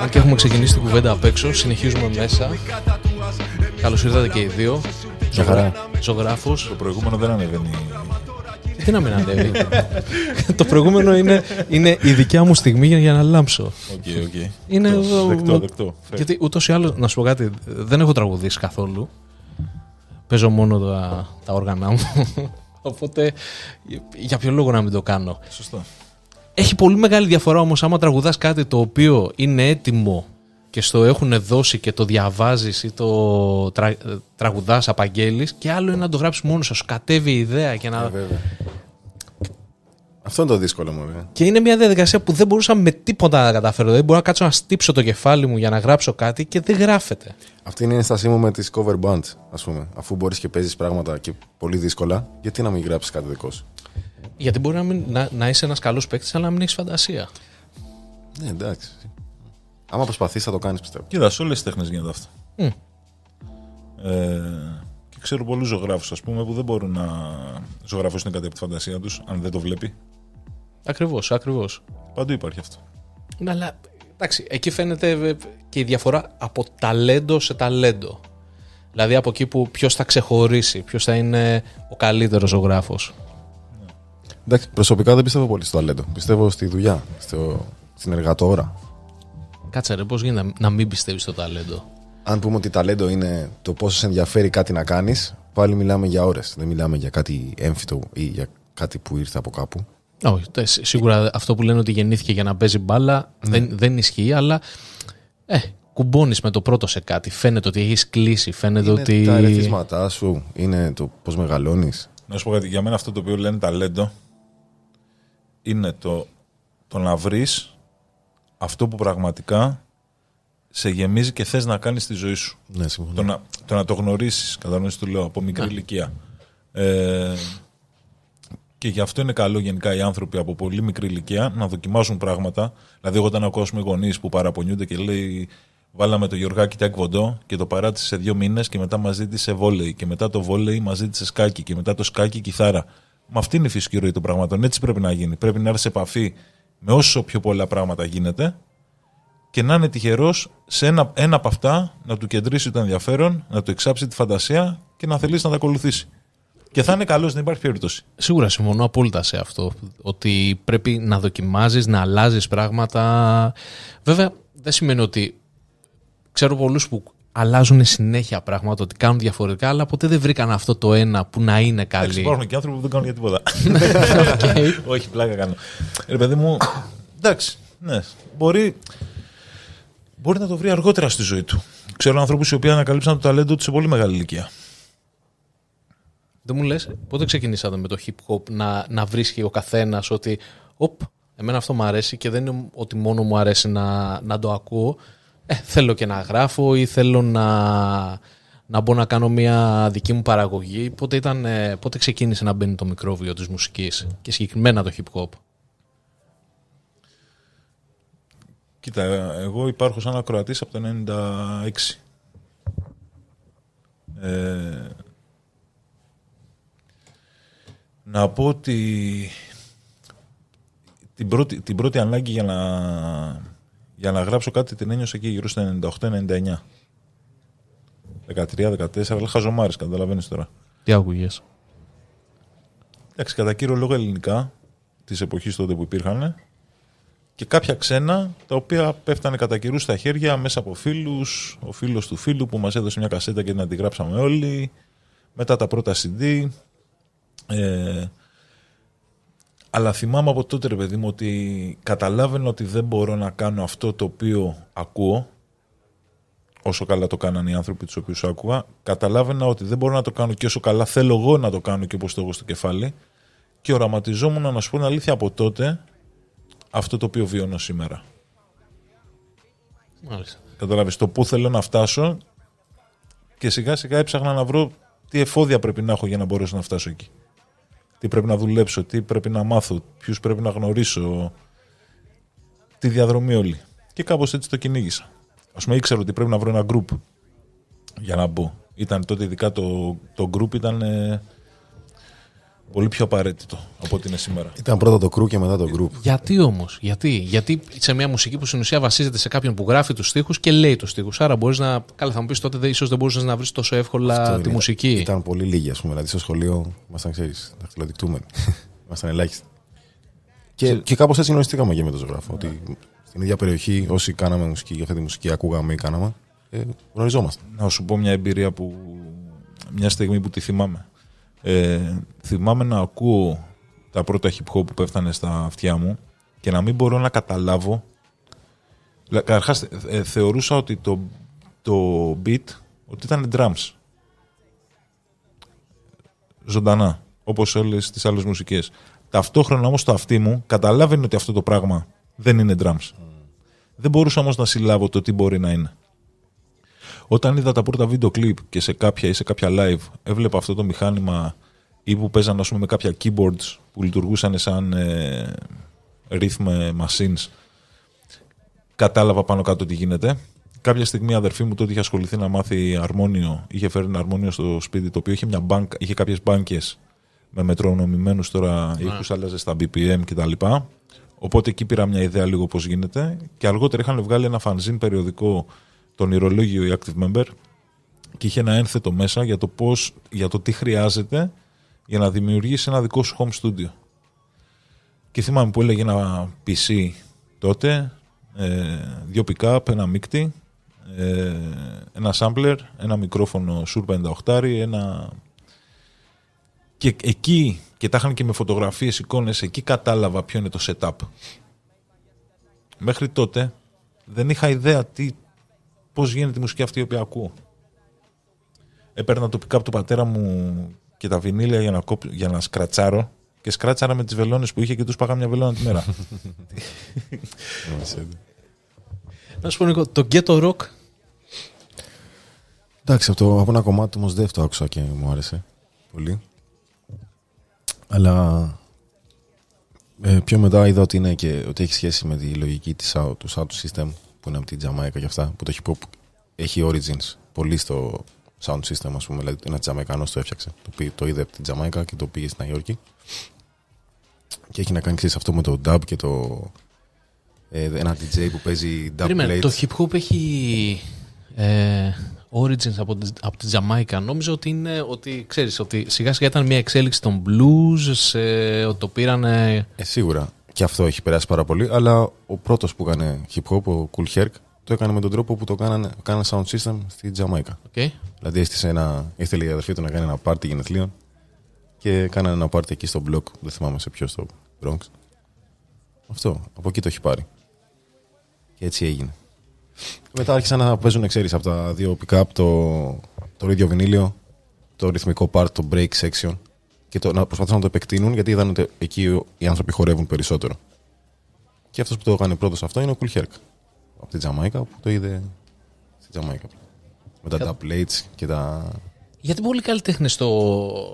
Αν και έχουμε ξεκινήσει την κουβέντα απ' έξω, συνεχίζουμε μέσα Καλώ ήρθατε και οι δύο Ζωγρά. χαρά Το προηγούμενο δεν ανεβαίνει Τι να μην ανέβει Το προηγούμενο είναι, είναι η δικιά μου στιγμή για να λάμψω okay, okay. Είναι εδώ δεκτό, δεκτό. Γιατί ούτως ή άλλως, να σου πω κάτι, δεν έχω τραγουδίσει καθόλου Παίζω μόνο τα, τα όργανα μου Οπότε για ποιο λόγο να μην το κάνω. Σωστό. Έχει πολύ μεγάλη διαφορά όμως άμα τραγουδάς κάτι το οποίο είναι έτοιμο και στο έχουν δώσει και το διαβάζεις ή το τρα, τραγουδάς απαγγέλεις και άλλο είναι να το γράψεις μόνος σου, κατέβει η ιδέα και να... Ε, Αυτό είναι το δύσκολο μου. Και είναι μια διαδικασία που δεν μπορούσα με τίποτα να καταφέρω. Δεν μπορώ να κάτσω να στύψω το κεφάλι μου για να γράψω κάτι και δεν γράφεται. Αυτή είναι η ένστασή μου με τις cover band, ας πούμε. Αφού μπορείς και παίζεις πράγματα και πολύ δύσκολα, γιατί να μην γράψεις κάτι δικό σου. Γιατί μπορεί να, μην, να, να είσαι ένας καλός παίκτης, αλλά να μην έχεις φαντασία. Ναι, εντάξει. Άμα προσπαθείς, θα το κάνεις, πιστεύω. Κοίτα, σε όλες τις τέχνες γίνεται αυτό. Mm. Ε, και ξέρω πολλούς ζωγράφους, ας πούμε, που δεν μπορούν να ζωγραφούσουν κάτι από τη φαντασία τους, αν δεν το βλέπει. Ακριβώς, ακριβώς. Παντού υπάρχει αυτό. Ναι, αλλά εντάξει, εκεί φαίνεται ε, και η διαφορά από ταλέντο σε ταλέντο. Δηλαδή από εκεί που ποιος θα ξεχωρίσει, ποιος θα είναι ο καλύτερος ζωγράφος. Εντάξει, προσωπικά δεν πιστεύω πολύ στο ταλέντο. Πιστεύω στη δουλειά, στο, στην εργατόρα. Κάτσε ρε, πώς γίνεται να μην πιστεύεις στο ταλέντο. Αν πούμε ότι ταλέντο είναι το πόσο σε ενδιαφέρει κάτι να κάνεις, πάλι μιλάμε για ώρες. Δεν μιλάμε για κάτι έμφυτο ή για κάτι που ήρθε από κάπου. Όχι, σίγουρα αυτό που λένε ότι γεννήθηκε για να παίζει μπάλα ναι. δεν, δεν ισχύει, αλλά ε, κουμπώνεις με το πρώτο σε κάτι. Φαίνεται ότι έχεις κλείσει. Φαίνεται είναι ότι. Τα ερεθίσματά σου, είναι το πώς μεγαλώνεις. Να σου πω κάτι. Για μένα αυτό το οποίο λένε ταλέντο είναι το, το να βρεις αυτό που πραγματικά σε γεμίζει και θες να κάνεις στη ζωή σου. Ναι, το, να, το να το γνωρίσεις, κατανοήσεις το λέω, από μικρή ναι. ηλικία. Ε, και γι' αυτό είναι καλό γενικά οι άνθρωποι από πολύ μικρή ηλικία να δοκιμάζουν πράγματα. Δηλαδή, εγώ όταν ακούσουμε γονείς που παραπονιούνται και λέει Βάλαμε το Γιωργάκη τα και το παράτησε σε δύο μήνες και μετά μας σε βόλεϊ. Και μετά το βόλεϊ τη σε σκάκι. Και μετά το σκάκι κιθάρα. Με αυτή είναι η φυσική ροή των πραγμάτων. Έτσι πρέπει να γίνει. Πρέπει να έρθει σε επαφή με όσο πιο πολλά πράγματα γίνεται και να είναι τυχερός σε ένα, ένα από αυτά να του κεντρήσει το ενδιαφέρον, να του εξάψει τη φαντασία και να θελήσει να τα ακολουθήσει. Και θα είναι καλός, δεν υπάρχει περίπτωση. Σίγουρα συμφωνώ απόλυτα σε αυτό. Ότι πρέπει να δοκιμάζεις, να αλλάζεις πράγματα. Βέβαια, δεν σημαίνει ότι. Ξέρω πολλούς που αλλάζουν συνέχεια πράγματα, ότι κάνουν διαφορετικά, αλλά ποτέ δεν βρήκαν αυτό το ένα που να είναι καλή. Υπάρχουν και άνθρωποι που δεν κάνουν για τίποτα. Όχι, πλάκα κάνω. Ρε παιδί μου, εντάξει, ναι, μπορεί, μπορεί να το βρει αργότερα στη ζωή του. Ξέρω ανθρώπους οι οποίοι ανακαλύψαν το ταλέντο τους σε πολύ μεγάλη ηλικία. Δεν μου λες, πότε ξεκινήσατε με το hip hop να, να βρίσκει ο καθένας ότι, οπ, εμένα αυτό μου αρέσει και δεν είναι ότι μόνο μου αρέσει να, να το ακούω, ε, θέλω και να γράφω ή θέλω να, να μπω να κάνω μια δική μου παραγωγή. Πότε, ήταν, ε, πότε ξεκίνησε να μπαίνει το μικρόβιο της μουσικής και συγκεκριμένα το hip hop. Κοίτα, εγώ υπάρχω σαν ακροατής από το 96. Ε, να πω ότι την πρώτη, την πρώτη ανάγκη για να για να γράψω κάτι την ένιωσα εκεί γύρω στα 98-99. 13-14, αλλά αλλα χαζομαρι καταλαβαίνεις τώρα. Τι άκουγες. Εντάξει, κατά κύριο λόγο ελληνικά της εποχής τότε που υπήρχαν και κάποια ξένα τα οποία πέφτανε κατά καιρούς στα χέρια μέσα από φίλους. Ο φίλος του φίλου που μας έδωσε μια κασέτα και την αντιγράψαμε όλοι. Μετά τα πρώτα CD. Ε, αλλά θυμάμαι από τότε, ρε παιδί μου, ότι καταλάβαινα ότι δεν μπορώ να κάνω αυτό το οποίο ακούω, όσο καλά το κάνανε οι άνθρωποι τους οποίους άκουγα, καταλάβαινα ότι δεν μπορώ να το κάνω και όσο καλά θέλω εγώ να το κάνω και όπως το έχω στο κεφάλι. Και οραματιζόμουν να σου πω την αλήθεια από τότε αυτό το οποίο βιώνω σήμερα. Μάλιστα. Καταλάβεις το πού θέλω να φτάσω και σιγά σιγά έψαχνα να βρω τι εφόδια πρέπει να έχω για να μπορέσω να φτάσω εκεί τι πρέπει να δουλέψω, τι πρέπει να μάθω, ποιους πρέπει να γνωρίσω, τη διαδρομή όλη. Και κάπως έτσι το κυνήγησα. Ας πούμε ήξερα ότι πρέπει να βρω ένα group για να μπω. Ήταν τότε ειδικά το, το group ήταν ε, πολύ πιο απαραίτητο από ό,τι είναι σήμερα. Ήταν πρώτα το κρού και μετά το γκρουπ. Γιατί όμως, γιατί, γιατί σε μια μουσική που στην ουσία βασίζεται σε κάποιον που γράφει τους στίχους και λέει τους στίχους. Άρα μπορείς να. Καλά, θα μου πεις τότε, ίσως δεν μπορούσες να βρεις τόσο εύκολα τη είναι. μουσική. Ήταν πολύ λίγοι, ας πούμε. Δηλαδή στο σχολείο ήμασταν, ξέρεις, δαχτυλοδεικτούμενοι. ήμασταν ελάχιστοι. Και, και κάπως έτσι γνωριστήκαμε και με τον ζωγράφο. Ότι στην ίδια περιοχή, όσοι κάναμε μουσική, αυτή τη μουσική ακούγαμε ή κάναμε, ε, γνωριζόμαστε. Να σου πω μια εμπειρία που. μια στιγμή που τη θυμάμαι. Ε, θυμάμαι να ακούω τα πρώτα hip hop που πέφτανε στα αυτιά μου και να μην μπορώ να καταλάβω. Καταρχάς, ε, ε, θεωρούσα ότι το, το beat ότι ήταν drums. Ζωντανά, όπως όλες τις άλλες μουσικές. Ταυτόχρονα όμως το αυτί μου καταλάβαινε ότι αυτό το πράγμα δεν είναι drums. Mm. Δεν μπορούσα όμως να συλλάβω το τι μπορεί να είναι. Όταν είδα τα πρώτα βίντεο κλιπ και σε κάποια ή σε κάποια live έβλεπα αυτό το μηχάνημα ή που παίζανε ας πούμε, με κάποια keyboards που λειτουργούσαν σαν ε, rhythm machines κατάλαβα πάνω κάτω τι γίνεται. Κάποια στιγμή η αδερφή μου τότε είχε ασχοληθεί να μάθει αρμόνιο, είχε φέρει ένα αρμόνιο στο σπίτι το οποίο είχε, μια μπάνκ, είχε κάποιες μπάνκες με μετρονομημένους τώρα yeah. Ναι. ήχους, άλλαζε στα BPM κτλ. Οπότε εκεί πήρα μια ιδέα λίγο πώς γίνεται και αργότερα είχαν βγάλει ένα φανζίν περιοδικό το νηρολόγιο η active member και είχε ένα ένθετο μέσα για το, πώς, για το τι χρειάζεται για να δημιουργήσει ένα δικό σου home studio. Και θυμάμαι που έλεγε ένα PC τότε, ε, δύο pick-up, ένα μίκτη, ε, ένα sampler, ένα μικρόφωνο Shure 58, ένα... Και εκεί, και τα είχαν και με φωτογραφίες, εικόνες, εκεί κατάλαβα ποιο είναι το setup. Μέχρι τότε δεν είχα ιδέα τι, πώς γίνεται η μουσική αυτή η οποία ακούω. Έπαιρνα το πικάπ του πατέρα μου και τα βινίλια για να, για να σκρατσάρω και σκράτσαρα με τις βελόνες που είχε και τους πάγα μια βελόνα τη μέρα. Να σου πω Νίκο, το ghetto rock. Εντάξει, από, από ένα κομμάτι όμως δεν το άκουσα και μου άρεσε πολύ. Αλλά ε, πιο μετά είδα ότι, είναι και, ότι έχει σχέση με τη λογική του sound system που είναι από την Τζαμάικα και αυτά, που το hip hop έχει origins πολύ στο sound system, ας πούμε, δηλαδή ένα τζαμαϊκανός το έφτιαξε, το, πήγε, το είδε από την Τζαμάικα και το πήγε στη Νέα Υόρκη και έχει να κάνει ξέρεις αυτό με το dub και το ε, ένα DJ που παίζει dub Περίμενε, το hip hop έχει ε, origins από τη, από τη Τζαμάικα. Νόμιζα ότι είναι ότι ξέρεις ότι σιγά σιγά ήταν μια εξέλιξη των blues, σε, ότι το πήρανε... Ε, σίγουρα και αυτό έχει περάσει πάρα πολύ, αλλά ο πρώτος που έκανε hip hop, ο Cool Herc, το έκανε με τον τρόπο που το έκανε κάνανε sound system στη Τζαμαϊκά. Okay. Δηλαδή ένα, ήθελε η αδερφή του να κάνει ένα πάρτι γενεθλίων και κάνανε ένα πάρτι εκεί στο μπλοκ δεν θυμάμαι σε ποιο στο Bronx. Αυτό, από εκεί το έχει πάρει. Και έτσι έγινε. Μετά άρχισαν να παίζουν, ξέρεις, από τα δύο pick-up, το, το ίδιο βινίλιο, το ρυθμικό part, το break section και το, να προσπαθούσαν να το επεκτείνουν γιατί είδαν ότι εκεί οι άνθρωποι χορεύουν περισσότερο. Και αυτός που το έκανε πρώτος αυτό είναι ο Κουλχέρκ από τη Τζαμάικα που το είδε στη Τζαμάικα. Με τα dub plates και τα. Γιατί πολλοί καλλιτέχνες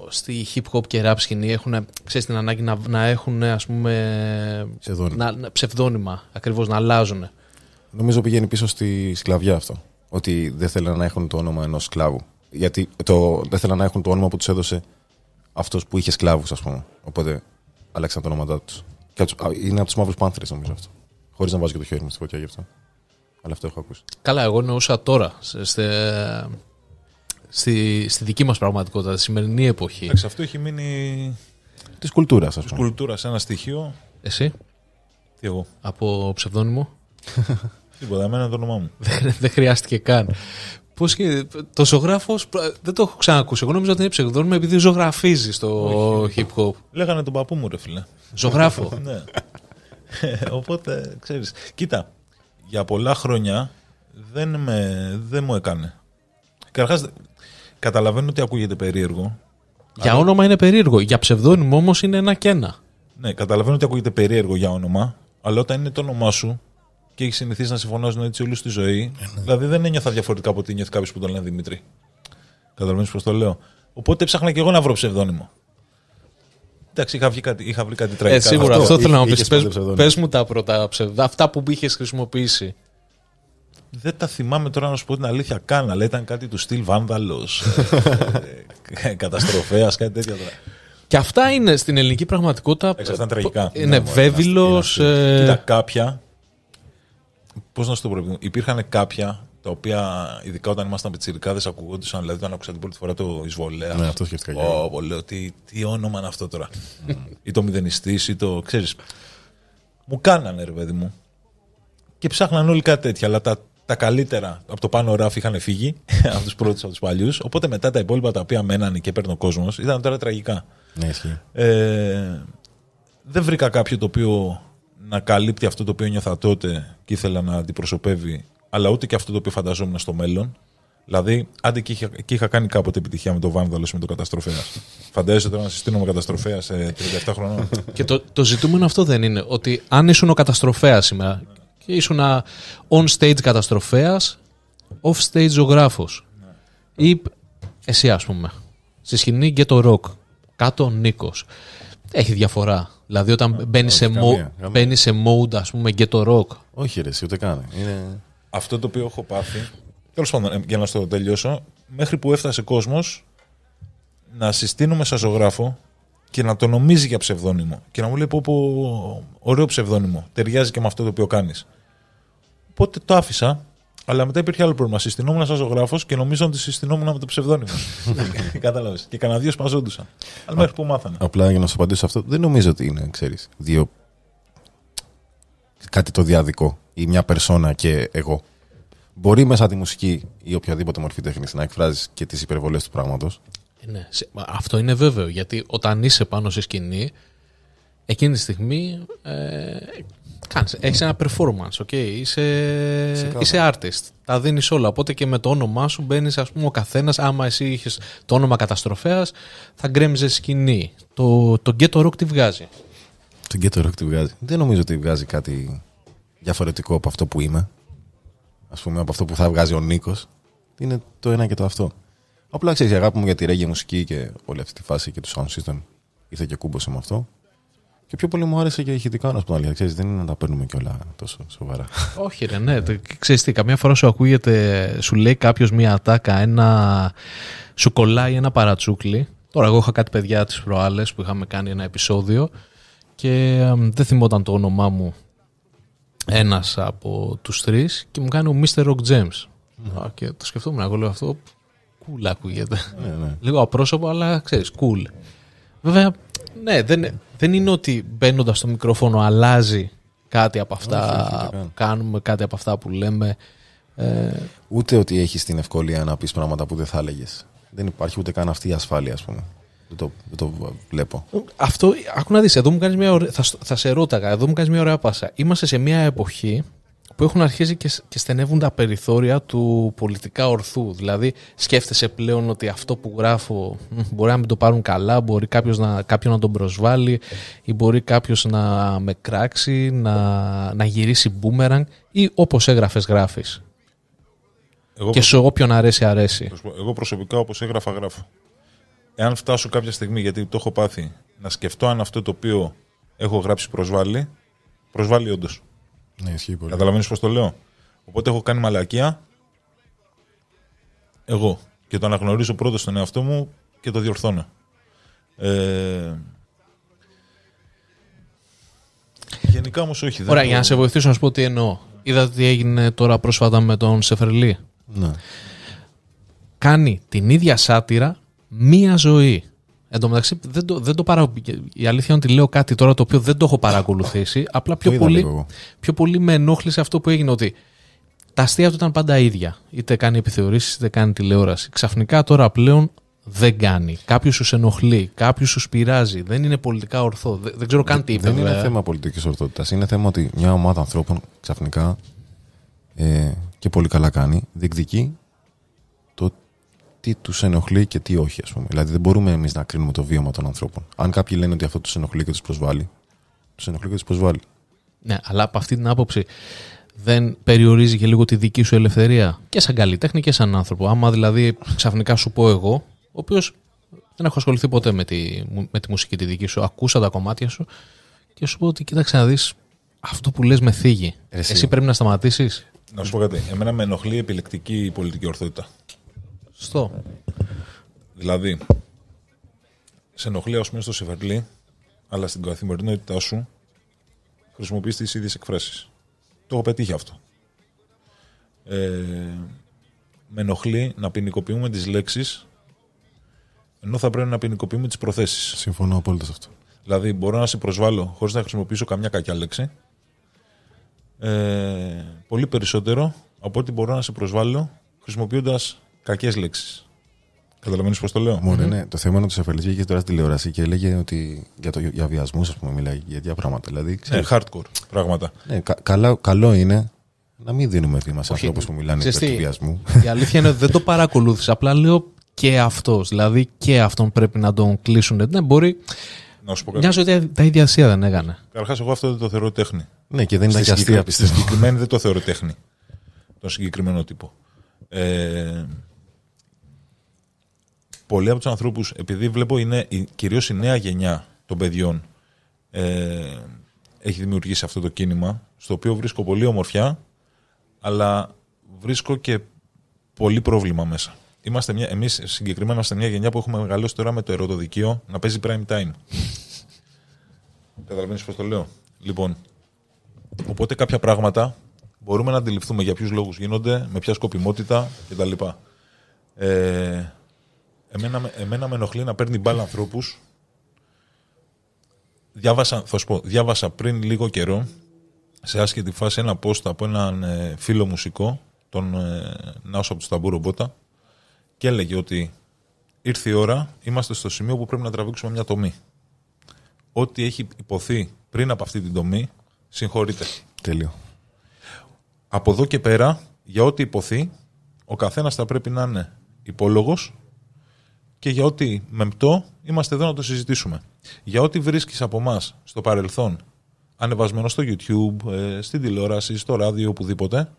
στη hip hop και rap σκηνή έχουν ξέρεις, την ανάγκη να, έχουν ας πούμε, να, ψευδόνυμα, ακριβώς να αλλάζουν. Νομίζω πηγαίνει πίσω στη σκλαβιά αυτό. Ότι δεν θέλαν να έχουν το όνομα ενός σκλάβου. Γιατί το, δεν θέλαν να έχουν το όνομα που τους έδωσε αυτός που είχε σκλάβους, ας πούμε. Οπότε αλλάξαν τα ονόματά τους. Είναι από τους μαύρους πάνθρες, νομίζω αυτό. Χωρίς να βάζω και το χέρι μου στη φωτιά γι' αυτό. Αλλά αυτό έχω ακούσει. Καλά, εγώ εννοούσα τώρα. Στη, στη, στη δική μας πραγματικότητα, στη σημερινή εποχή. Εντάξει, αυτό έχει μείνει. Της κουλτούρας, ας πούμε. Τη κουλτούρας, ένα στοιχείο. Εσύ. Τι εγώ. Από ψευδόνιμο. Τίποτα, εμένα το όνομά μου. Δεν χρειάστηκε καν. Πώς και, το ζωγράφο δεν το έχω ξανακούσει. Εγώ νομίζω ότι είναι ψευδόνιμο επειδή ζωγραφίζει στο hip hop. Λέγανε τον παππού μου, ρε φίλε. Ζωγράφο. ναι. Ε, οπότε ξέρεις. Κοίτα, για πολλά χρόνια δεν, με, δεν μου έκανε. Καταρχάς, καταλαβαίνω ότι ακούγεται περίεργο. Για όνομα είναι περίεργο. Για ψευδόνιμο όμως είναι ένα και ένα. Ναι, καταλαβαίνω ότι ακούγεται περίεργο για όνομα, αλλά όταν είναι το όνομά σου, και έχεις συνηθίσει να συμφωνώ έτσι όλου στη ζωη ε, ναι. Δηλαδή δεν ένιωθα διαφορετικά από ότι νιώθει κάποιος που τον λένε Δημήτρη. Καταλαβαίνεις πώς το λέω. Οπότε ψάχνα και εγώ να βρω ψευδόνιμο. Εντάξει, είχα, κάτι, είχα βρει κάτι τραγικά. Ε, σίγουρα, αυτό, αυτό θέλω να μου πει. Πες, μου τα πρώτα ψευδά, αυτά που είχες χρησιμοποιήσει. Δεν τα θυμάμαι τώρα να σου πω την αλήθεια καν, αλλά ήταν κάτι του στυλ βάνδαλος. Ε, Καταστροφέας, κάτι τέτοια Και αυτά είναι στην ελληνική πραγματικότητα. Εξαρτάται τραγικά. Ε, ναι, ναι, είναι Ε... Κοίτα, κάποια Πώς να σου το πω, Υπήρχαν κάποια τα οποία, ειδικά όταν ήμασταν πιτσιρικάδες, ακουγόντουσαν. Δηλαδή, όταν άκουσα την πρώτη φορά το εισβολέας. Ναι, αυτό σκέφτηκα. Ω, λέω, τι, τι όνομα είναι αυτό τώρα. ή το μηδενιστής, ή το. ξέρεις. Μου κάνανε, ρε παιδί μου. Και ψάχναν όλοι κάτι τέτοια. Αλλά τα, τα καλύτερα από το πάνω ράφι είχαν φύγει, από τους πρώτους, από τους παλιούς. Οπότε μετά τα υπόλοιπα τα οποία μένανε και παίρνει ο κόσμος ήταν τώρα τραγικά. Ναι, ε, δεν βρήκα κάποιο το οποίο να καλύπτει αυτό το οποίο νιώθα τότε και ήθελα να αντιπροσωπεύει, αλλά ούτε και αυτό το οποίο φανταζόμουν στο μέλλον. Δηλαδή, άντε και είχα, και είχα κάνει κάποτε επιτυχία με τον Βάνδαλος με τον Καταστροφέα. Φαντάζεσαι τώρα να συστήνω με Καταστροφέας σε 37 χρονών. και το, το ζητούμενο αυτό δεν είναι ότι αν ήσουν ο Καταστροφέας σήμερα και ήσουν on stage Καταστροφέας, off stage ζωγράφος. Ναι. ή εσύ, ας πούμε, στη σκηνή και το rock, κάτω Νίκος. Έχει διαφορά. Δηλαδή όταν ε, μπαίνει σε, καμία, σε mode, ας πούμε, και το rock. Όχι ρε, ούτε καν. Είναι... Αυτό το οποίο έχω πάθει, τέλος πάντων, ε, για να στο τελειώσω, μέχρι που έφτασε κόσμος να συστήνουμε σαν ζωγράφο και να το νομίζει για ψευδόνυμο. Και να μου λέει πω, πω ωραίο ψευδόνυμο, ταιριάζει και με αυτό το οποίο κάνεις. Οπότε το άφησα αλλά μετά υπήρχε άλλο πρόβλημα. Συστηνόμουν σαν ζωγράφος και νομίζω ότι συστηνόμουν με το ψευδόνιμο. Κατάλαβες. Και κανένα δύο σπαζόντουσαν. Αλλά μέχρι που μάθανε. Απλά για να σου απαντήσω αυτό, δεν νομίζω ότι είναι, ξέρεις, δύο. κάτι το διαδικό ή μια περσόνα και εγώ. Μπορεί μέσα τη μουσική ή οποιαδήποτε μορφή τέχνης να εκφράζεις και τις υπερβολές του πράγματος. Ε, ναι, αυτό είναι βέβαιο γιατί όταν είσαι πάνω σε σκηνή, εκείνη τη στιγμή ε, Κάνεις, έχεις ένα performance, okay. είσαι, είσαι artist, τα δίνεις όλα, οπότε και με το όνομά σου μπαίνεις ας πούμε ο καθένας, άμα εσύ είχες το όνομα καταστροφέας, θα γκρέμιζε σκηνή. Το, το Ghetto Rock τι βγάζει. Το Ghetto Rock τι βγάζει. Δεν νομίζω ότι βγάζει κάτι διαφορετικό από αυτό που είμαι, ας πούμε από αυτό που θα βγάζει ο Νίκος. Είναι το ένα και το αυτό. Απλά ξέρεις η αγάπη μου για τη ρέγγια μουσική και όλη αυτή τη φάση και του sound system ήρθε και κούμπωσε με αυτό. Και πιο πολύ μου άρεσε και ηχητικά να σου Ξέρεις, δεν είναι να τα παίρνουμε κιόλα όλα τόσο σοβαρά. Όχι, ρε, ναι. Ξέρεις τι, καμιά φορά σου ακούγεται, σου λέει κάποιος μία ατάκα, ένα. σου κολλάει ένα παρατσούκλι. Τώρα, εγώ είχα κάτι παιδιά τις προάλλες που είχαμε κάνει ένα επεισόδιο και δεν θυμόταν το όνομά μου ένας από τους τρεις και μου κάνει ο Mr. Rock James. Και το σκεφτόμουν, εγώ λέω αυτό. Κουλ ακούγεται. Ναι, ναι. Λίγο απρόσωπο, αλλά ξέρεις, cool. Βέβαια, ναι, δεν, δεν είναι ότι μπαίνοντας στο μικρόφωνο αλλάζει κάτι από αυτά που κάνουμε, κάτι από αυτά που λέμε. Ε... Ούτε ότι έχεις την ευκολία να πεις πράγματα που δεν θα έλεγες. Δεν υπάρχει ούτε καν αυτή η ασφάλεια, ας πούμε. Δεν το, το βλέπω. Αυτό, άκου να δεις, εδώ μου κάνεις μια ωραία. Θα, θα σε ρώταγα, εδώ μου κάνεις μια ωραία πάσα. Είμαστε σε μια εποχή που έχουν αρχίσει και, και στενεύουν τα περιθώρια του πολιτικά ορθού. Δηλαδή, σκέφτεσαι πλέον ότι αυτό που γράφω μπορεί να μην το πάρουν καλά, μπορεί κάποιος να, να τον προσβάλλει ή μπορεί κάποιος να με κράξει, να, να γυρίσει μπούμεραγκ ή όπως έγραφες γράφεις. και σε όποιον αρέσει, αρέσει. Εγώ προσωπικά όπως έγραφα, γράφω. Εάν φτάσω κάποια στιγμή, γιατί το έχω πάθει, να σκεφτώ αν αυτό το οποίο έχω γράψει προσβάλλει, προσβάλλει όντως. Ναι, ισχύει Καταλαβαίνεις πώς το λέω. Οπότε έχω κάνει μαλακία. Εγώ. Και το αναγνωρίζω πρώτο στον εαυτό μου και το διορθώνω. Ε... Γενικά όμως όχι. Ωραία, για να σε βοηθήσω να σου πω τι εννοώ. Είδατε τι έγινε τώρα πρόσφατα με τον Σεφερλί. Ναι. Κάνει την ίδια σάτυρα μία ζωή. Εν τω μεταξύ, δεν το, δεν η αλήθεια είναι ότι λέω κάτι τώρα το οποίο δεν το έχω παρακολουθήσει. Απλά πιο, πολύ, πιο πολύ με ενόχλησε αυτό που έγινε ότι τα αστεία του ήταν πάντα ίδια. Είτε κάνει επιθεωρήσεις, είτε κάνει τηλεόραση. Ξαφνικά τώρα πλέον δεν κάνει. Κάποιος σου ενοχλεί, κάποιος σου πειράζει. Δεν είναι πολιτικά ορθό. Δεν, ξέρω καν τι είπε. Δεν είναι θέμα πολιτικής ορθότητας. Είναι θέμα ότι μια ομάδα ανθρώπων ξαφνικά ε, και πολύ καλά κάνει, διεκδικεί τι τους ενοχλεί και τι όχι, ας πούμε. Δηλαδή, δεν μπορούμε εμείς να κρίνουμε το βίωμα των ανθρώπων. Αν κάποιοι λένε ότι αυτό τους ενοχλεί και τους προσβάλλει, τους ενοχλεί και τους προσβάλλει. Ναι, αλλά από αυτή την άποψη δεν περιορίζει και λίγο τη δική σου ελευθερία και σαν καλλιτέχνη και σαν άνθρωπο. Άμα δηλαδή ξαφνικά σου πω εγώ, ο οποίος δεν έχω ασχοληθεί ποτέ με τη, με τη μουσική τη δική σου, ακούσα τα κομμάτια σου και σου πω ότι κοίταξε να δεις αυτό που λες με θίγει. Εσύ, πρέπει να σταματήσεις. Να σου πω κάτι. Εμένα με ενοχλεί η επιλεκτική πολιτική ορθότητα. Στο, Δηλαδή, σε ενοχλεί ω στο Σεβερλί, αλλά στην καθημερινότητά σου χρησιμοποιείς τις ίδιες εκφράσεις. Το έχω πετύχει αυτό. Ε, με ενοχλεί να ποινικοποιούμε τις λέξεις ενώ θα πρέπει να ποινικοποιούμε τις προθέσεις. Συμφωνώ απόλυτα σε αυτό. Δηλαδή, μπορώ να σε προσβάλλω χωρίς να χρησιμοποιήσω καμιά κακιά λέξη. Ε, πολύ περισσότερο από ότι μπορώ να σε προσβάλλω χρησιμοποιώντας Κακές λέξεις. Καταλαβαίνεις πώς το λέω. Μόνο, mm-hmm. ναι. Το θέμα είναι ότι ο Σεφελή βγήκε τώρα στην τηλεόραση και έλεγε ότι για, το, για βιασμούς, ας πούμε, μιλάει για τέτοια πράγματα. Δηλαδή, ναι, ξέρεις, ναι, hardcore πράγματα. Ναι, κα, καλά, καλό είναι να μην δίνουμε βήμα σε ανθρώπους που μιλάνε για του βιασμού. Η αλήθεια είναι ότι δεν το παρακολούθησα. Απλά λέω και αυτός. Δηλαδή και αυτόν πρέπει να τον κλείσουν. Ναι, μπορεί. Να σου πω κάτι. Μοιάζει ότι τα ίδια αστεία δεν έκανε. Καταρχάς, εγώ αυτό δεν το θεωρώ τέχνη. Ναι, και δεν ήταν και αστεία, πιστεύω. συγκεκριμένη δεν το θεωρώ τέχνη. Τον συγκεκριμένο τύπο. Ε, πολλοί από τους ανθρώπους, επειδή βλέπω είναι κυρίως η νέα γενιά των παιδιών ε, έχει δημιουργήσει αυτό το κίνημα, στο οποίο βρίσκω πολύ ομορφιά, αλλά βρίσκω και πολύ πρόβλημα μέσα. Είμαστε μια, εμείς συγκεκριμένα είμαστε μια γενιά που έχουμε μεγαλώσει τώρα με το ερωτοδικείο να παίζει prime time. Καταλαβαίνεις πώς το λέω. Λοιπόν, οπότε κάποια πράγματα μπορούμε να αντιληφθούμε για ποιους λόγους γίνονται, με ποια σκοπιμότητα κτλ. Ε, Εμένα, εμένα με ενοχλεί να παίρνει μπάλα ανθρώπους. Διάβασα, θα διάβασα πριν λίγο καιρό σε άσχετη φάση ένα post από έναν ε, φίλο μουσικό, τον ε, Νάσο από του Ταμπούρο Μπότα, και έλεγε ότι ήρθε η ώρα, είμαστε στο σημείο που πρέπει να τραβήξουμε μια τομή. Ό,τι έχει υποθεί πριν από αυτή την τομή, συγχωρείτε. Τέλειο. Από εδώ και πέρα, για ό,τι υποθεί, ο καθένας θα πρέπει να είναι υπόλογος και για ό,τι μεμπτό είμαστε εδώ να το συζητήσουμε. Για ό,τι βρίσκεις από εμάς στο παρελθόν, ανεβασμένο στο YouTube, ε, στην τηλεόραση, στο ράδιο, οπουδήποτε,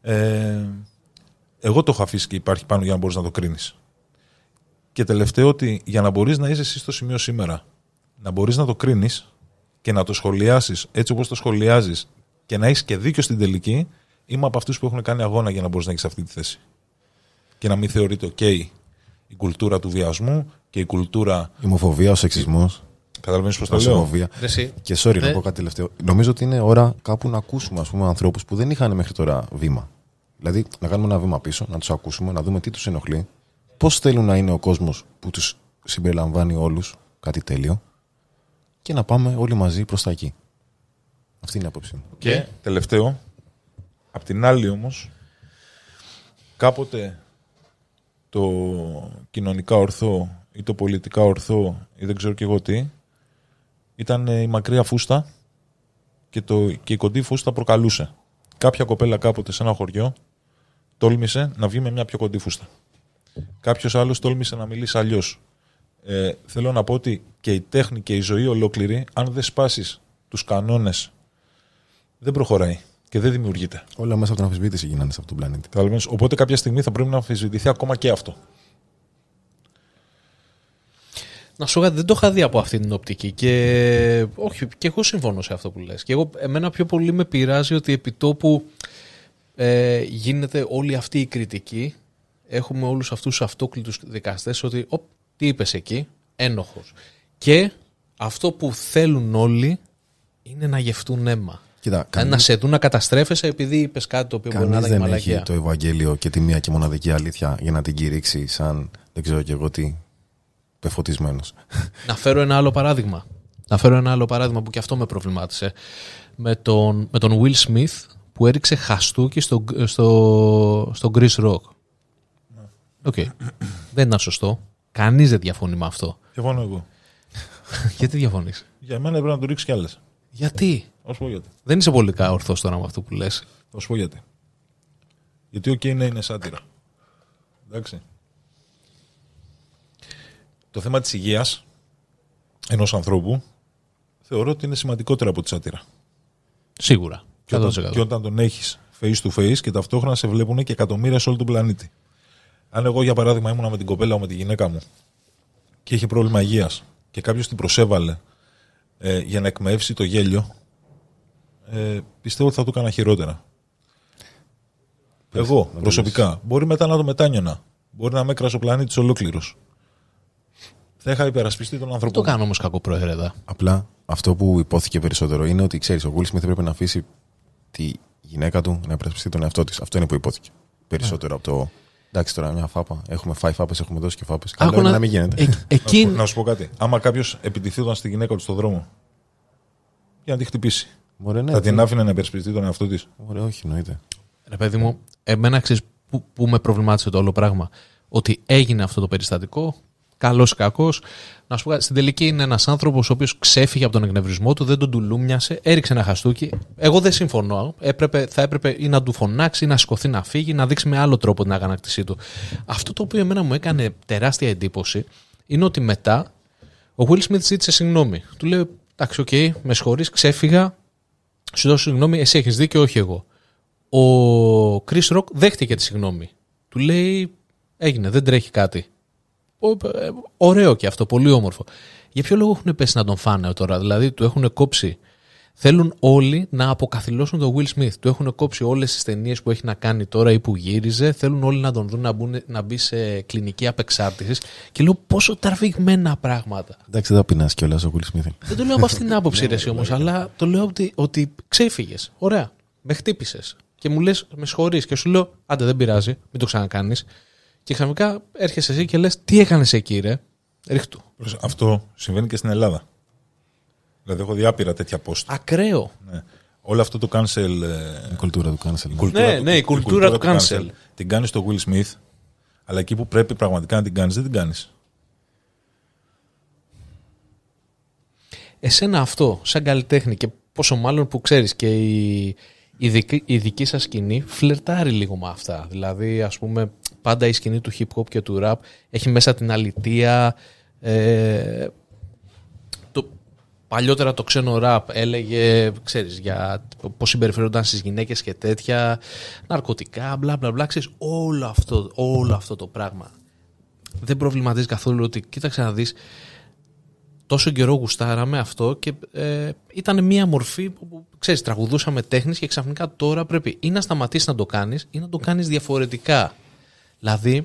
ε, εγώ το έχω αφήσει και υπάρχει πάνω για να μπορείς να το κρίνεις. Και τελευταίο ότι για να μπορείς να είσαι εσύ στο σημείο σήμερα, να μπορείς να το κρίνεις και να το σχολιάσεις, έτσι όπως το σχολιάζεις και να έχεις και δίκιο στην τελική, είμαι από αυτούς που έχουν κάνει αγώνα για να μπορείς να έχεις αυτή τη θέση. Και να μην θεωρείται OK η κουλτούρα του βιασμού και η κουλτούρα. Η ομοφοβία, ο σεξισμός. Καταλαβαίνεις πώς το λέω. Και sorry, να ναι. πω κάτι τελευταίο. Νομίζω ότι είναι ώρα κάπου να ακούσουμε ανθρώπους που δεν είχαν μέχρι τώρα βήμα. Δηλαδή να κάνουμε ένα βήμα πίσω, να τους ακούσουμε, να δούμε τι τους ενοχλεί, πώς θέλουν να είναι ο κόσμος που τους συμπεριλαμβάνει όλους, κάτι τέλειο, και να πάμε όλοι μαζί προς τα εκεί. Αυτή είναι η άποψή μου. Και ναι. τελευταίο, απ' την άλλη όμως, κάποτε το κοινωνικά ορθό ή το πολιτικά ορθό ή δεν ξέρω και εγώ τι, ήταν ε, η μακριά φούστα και, το, και η κοντή φούστα προκαλούσε. Κάποια κοπέλα κάποτε σε ένα χωριό τόλμησε να βγει με μια πιο κοντή φούστα. Κάποιος άλλος τόλμησε να μιλήσει αλλιώς. Ε, θέλω να πω ότι και η τέχνη και η ζωή ολόκληρη, αν δεν σπάσεις τους κανόνες, δεν προχωράει και δεν δημιουργείται. Όλα μέσα από την αμφισβήτηση γίνανε σε αυτόν τον πλανήτη. Οπότε κάποια στιγμή θα πρέπει να αμφισβητηθεί ακόμα και αυτό. Να σου δεν το είχα δει από αυτή την οπτική και όχι, και εγώ συμφωνώ σε αυτό που λες. Και εγώ, εμένα πιο πολύ με πειράζει ότι επί τόπου ε, γίνεται όλη αυτή η κριτική, έχουμε όλους αυτούς τους αυτόκλητους δικαστές ότι «Ωπ, τι είπες εκεί, ένοχος. Και αυτό που θέλουν όλοι είναι να γευτούν αίμα. Κοίτα, Να σε δουν να καταστρέφεσαι επειδή είπες κάτι το οποίο μπορεί να δεν δεν έχει το Ευαγγέλιο και τη μία και μοναδική αλήθεια για να την κηρύξει σαν δεν ξέρω και εγώ τι πεφωτισμένος. να φέρω ένα άλλο παράδειγμα. Να φέρω ένα άλλο παράδειγμα που και αυτό με προβλημάτισε. Με τον, με τον Will Smith που έριξε χαστούκι στο, στο, στο Chris Rock. Ναι. Οκ. Okay. δεν ήταν σωστό. Κανείς δεν διαφωνεί με αυτό. Διαφωνώ εγώ. Γιατί διαφωνείς. Για μένα πρέπει να του ρίξεις κι άλλες. Γιατί. Δεν είσαι πολιτικά ορθός τώρα με αυτό που λες. Θα πω γιατί. Γιατί ο Κέιν είναι σάτυρα. Εντάξει. Το θέμα της υγείας ενός ανθρώπου θεωρώ ότι είναι σημαντικότερο από τη σάτυρα. Σίγουρα. Και όταν, και όταν τον έχεις face to face και ταυτόχρονα σε βλέπουν και εκατομμύρια σε όλο τον πλανήτη. Αν εγώ για παράδειγμα ήμουνα με την κοπέλα μου, με τη γυναίκα μου και είχε πρόβλημα υγείας και κάποιος την προσέβαλε ε, για να εκμεύσει το γέλιο, ε, πιστεύω ότι θα το έκανα χειρότερα. Εγώ, προσωπικά. Μπορεί μετά να το μετάνιωνα. Μπορεί να με έκρασε ο πλανήτης ολόκληρος. Θα είχα υπερασπιστεί τον άνθρωπο. Το κάνω όμως κακό πρόεδρε Απλά αυτό που υπόθηκε περισσότερο είναι ότι ξέρεις, ο Will πρέπει να αφήσει τη γυναίκα του να υπερασπιστεί τον εαυτό της. Αυτό είναι που υπόθηκε. Ναι. Περισσότερο από το Εντάξει τώρα, μια φάπα. Έχουμε φάει φάπες, έχουμε δώσει και φάπες. Καλό είναι να... μην γίνεται. Ε, να, σου πω, κάτι. Άμα κάποιος επιτυχθεί όταν στη γυναίκα του στον δρόμο για να τη χτυπήσει. Ναι, θα την άφηνε να υπερασπιστεί τον εαυτό της. Ωραία, όχι, εννοείται. Ρε παιδί μου, εμένα ξέρεις που, που με προβλημάτισε το όλο πράγμα. Ότι έγινε αυτό το περιστατικό, καλός ή κακός. Να σου πω στην τελική είναι ένας άνθρωπος ο οποίος ξέφυγε από τον εκνευρισμό του, δεν τον τουλούμιασε, έριξε ένα χαστούκι. Εγώ δεν συμφωνώ. Έπρεπε, θα έπρεπε ή να του φωνάξει, ή να σηκωθεί να φύγει, να δείξει με άλλο τρόπο την αγανάκτησή του. Αυτό το οποίο εμένα μου έκανε τεράστια εντύπωση είναι ότι μετά ο Will Smith ζήτησε συγγνώμη. Του λέει: Εντάξει, οκ, okay, με συγχωρείς, ξέφυγα. Σου δώσω συγγνώμη, εσύ έχεις δίκιο, όχι εγώ. Ο Chris Rock δέχτηκε τη συγγνώμη. Του λέει: Έγινε, δεν τρέχει κάτι. Ε, ωραίο και αυτό, πολύ όμορφο. Για ποιο λόγο έχουν πέσει να τον φάνε τώρα, δηλαδή του έχουν κόψει. Θέλουν όλοι να αποκαθιλώσουν τον Will Smith. Του έχουν κόψει όλες τις ταινίες που έχει να κάνει τώρα ή που γύριζε. Θέλουν όλοι να τον δουν να, μπουν, να μπει σε κλινική απεξάρτησης. Και λέω πόσο ταρβηγμένα πράγματα. Εντάξει, δεν θα πεινάς κιόλας ο Will Smith. Δεν το λέω από αυτήν την άποψη, ρε όμως, ναι, ναι, ναι. αλλά το λέω ότι, ότι ξέφυγες. Ωραία. Με χτύπησες. Και μου λες, με συγχωρείς. Και σου λέω, άντε δεν πειράζει, μην το ξανακάνεις. Και ξαφνικά έρχεσαι εσύ και λες: Τι έκανες εκεί, ρε. Ρίχτου. Αυτό συμβαίνει και στην Ελλάδα. Δηλαδή, έχω διάπειρα τέτοια post. Ακραίο. Ναι. Όλο αυτό το cancel. Ε, η κουλτούρα του cancel. ναι, ναι, η κουλτούρα, του, του cancel. Την κάνεις στο Will Smith, αλλά εκεί που πρέπει πραγματικά να την κάνεις, δεν την κάνεις. Εσένα αυτό, σαν καλλιτέχνη και πόσο μάλλον που ξέρεις και η, η, δική, η δική σας σκηνή φλερτάρει λίγο με αυτά. Δηλαδή, ας πούμε, πάντα η σκηνή του hip hop και του rap έχει μέσα την αλητεία. Ε, το, παλιότερα το ξένο rap έλεγε, ξέρεις, για πώς συμπεριφερόνταν στις γυναίκες και τέτοια, ναρκωτικά, μπλα μπλα μπλα, ξέρεις, όλο αυτό, όλο αυτό το πράγμα. Δεν προβληματίζει καθόλου ότι, κοίταξε να δεις, τόσο καιρό γουστάραμε αυτό και ε, ήταν μια μορφή που ξέρεις, τραγουδούσαμε τέχνης και ξαφνικά τώρα πρέπει ή να σταματήσεις να το κάνεις ή να το κάνεις διαφορετικά. Δηλαδή,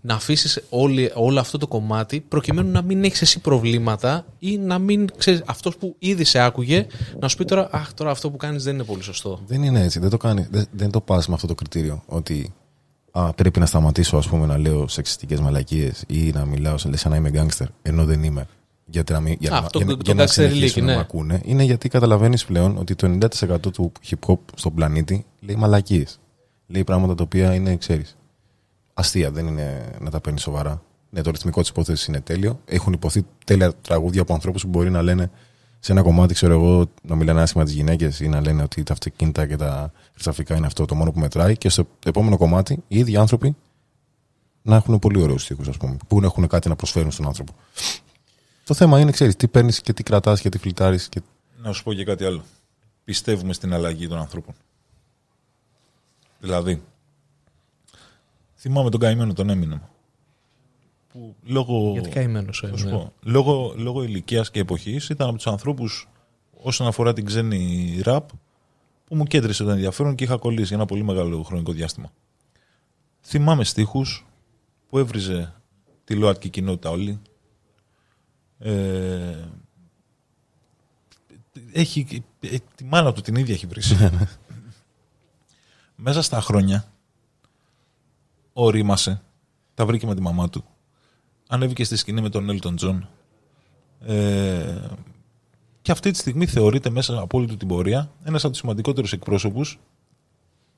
να αφήσει όλο αυτό το κομμάτι προκειμένου να μην έχεις εσύ προβλήματα ή να μην ξέρεις αυτός που ήδη σε άκουγε να σου πει τώρα, Αχ, τώρα αυτό που κάνεις δεν είναι πολύ σωστό. Δεν είναι έτσι. Δεν το, κάνει, δεν, το πας με αυτό το κριτήριο ότι α, πρέπει να σταματήσω ας πούμε, να λέω σεξιστικές μαλακίες ή να μιλάω σαν να είμαι γκάγκστερ ενώ δεν είμαι. Για, να, μην, για, να, για, να συνεχίσουν να ναι. με ακούνε. Είναι γιατί καταλαβαίνεις πλέον ότι το 90% του hip hop στον πλανήτη λέει μαλακίες. Λέει πράγματα τα οποία είναι, ξέρεις, αστεία, δεν είναι να τα παίρνεις σοβαρά. Ναι, το ρυθμικό της υπόθεσης είναι τέλειο. Έχουν υποθεί τέλεια τραγούδια από ανθρώπους που μπορεί να λένε σε ένα κομμάτι, ξέρω εγώ, να μιλάνε άσχημα τις γυναίκες ή να λένε ότι τα αυτοκίνητα και τα χρυσαφικά είναι αυτό το μόνο που μετράει. Και στο επόμενο κομμάτι, οι ίδιοι άνθρωποι να έχουν πολύ ωραίους στίχους, ας πούμε, που έχουν κάτι να προσφέρουν στον άνθρωπο. Το θέμα είναι, ξέρεις, τι παίρνεις και τι κρατάς και τι φλιτάρει. Και... Να σου πω και κάτι άλλο. Πιστεύουμε στην αλλαγή των ανθρώπων. Δηλαδή, Θυμάμαι τον καημένο τον έμεινα. Που λόγω, Γιατί καημένος ο λόγω, λόγω ηλικίας και εποχής ήταν από τους ανθρώπους όσον αφορά την ξένη ραπ που μου κέντρισε το ενδιαφέρον και είχα κολλήσει για ένα πολύ μεγάλο χρονικό διάστημα. Θυμάμαι στίχους που έβριζε τη ΛΟΑΤΚΙ κοινότητα όλη. Ε, έχει, ε, τη μάνα του την ίδια έχει βρει. Ναι, ναι. Μέσα στα χρόνια ορίμασε. Τα βρήκε με τη μαμά του. Ανέβηκε στη σκηνή με τον Έλτον Τζον. Ε, και αυτή τη στιγμή θεωρείται μέσα από όλη του την πορεία ένας από τους σημαντικότερους εκπρόσωπους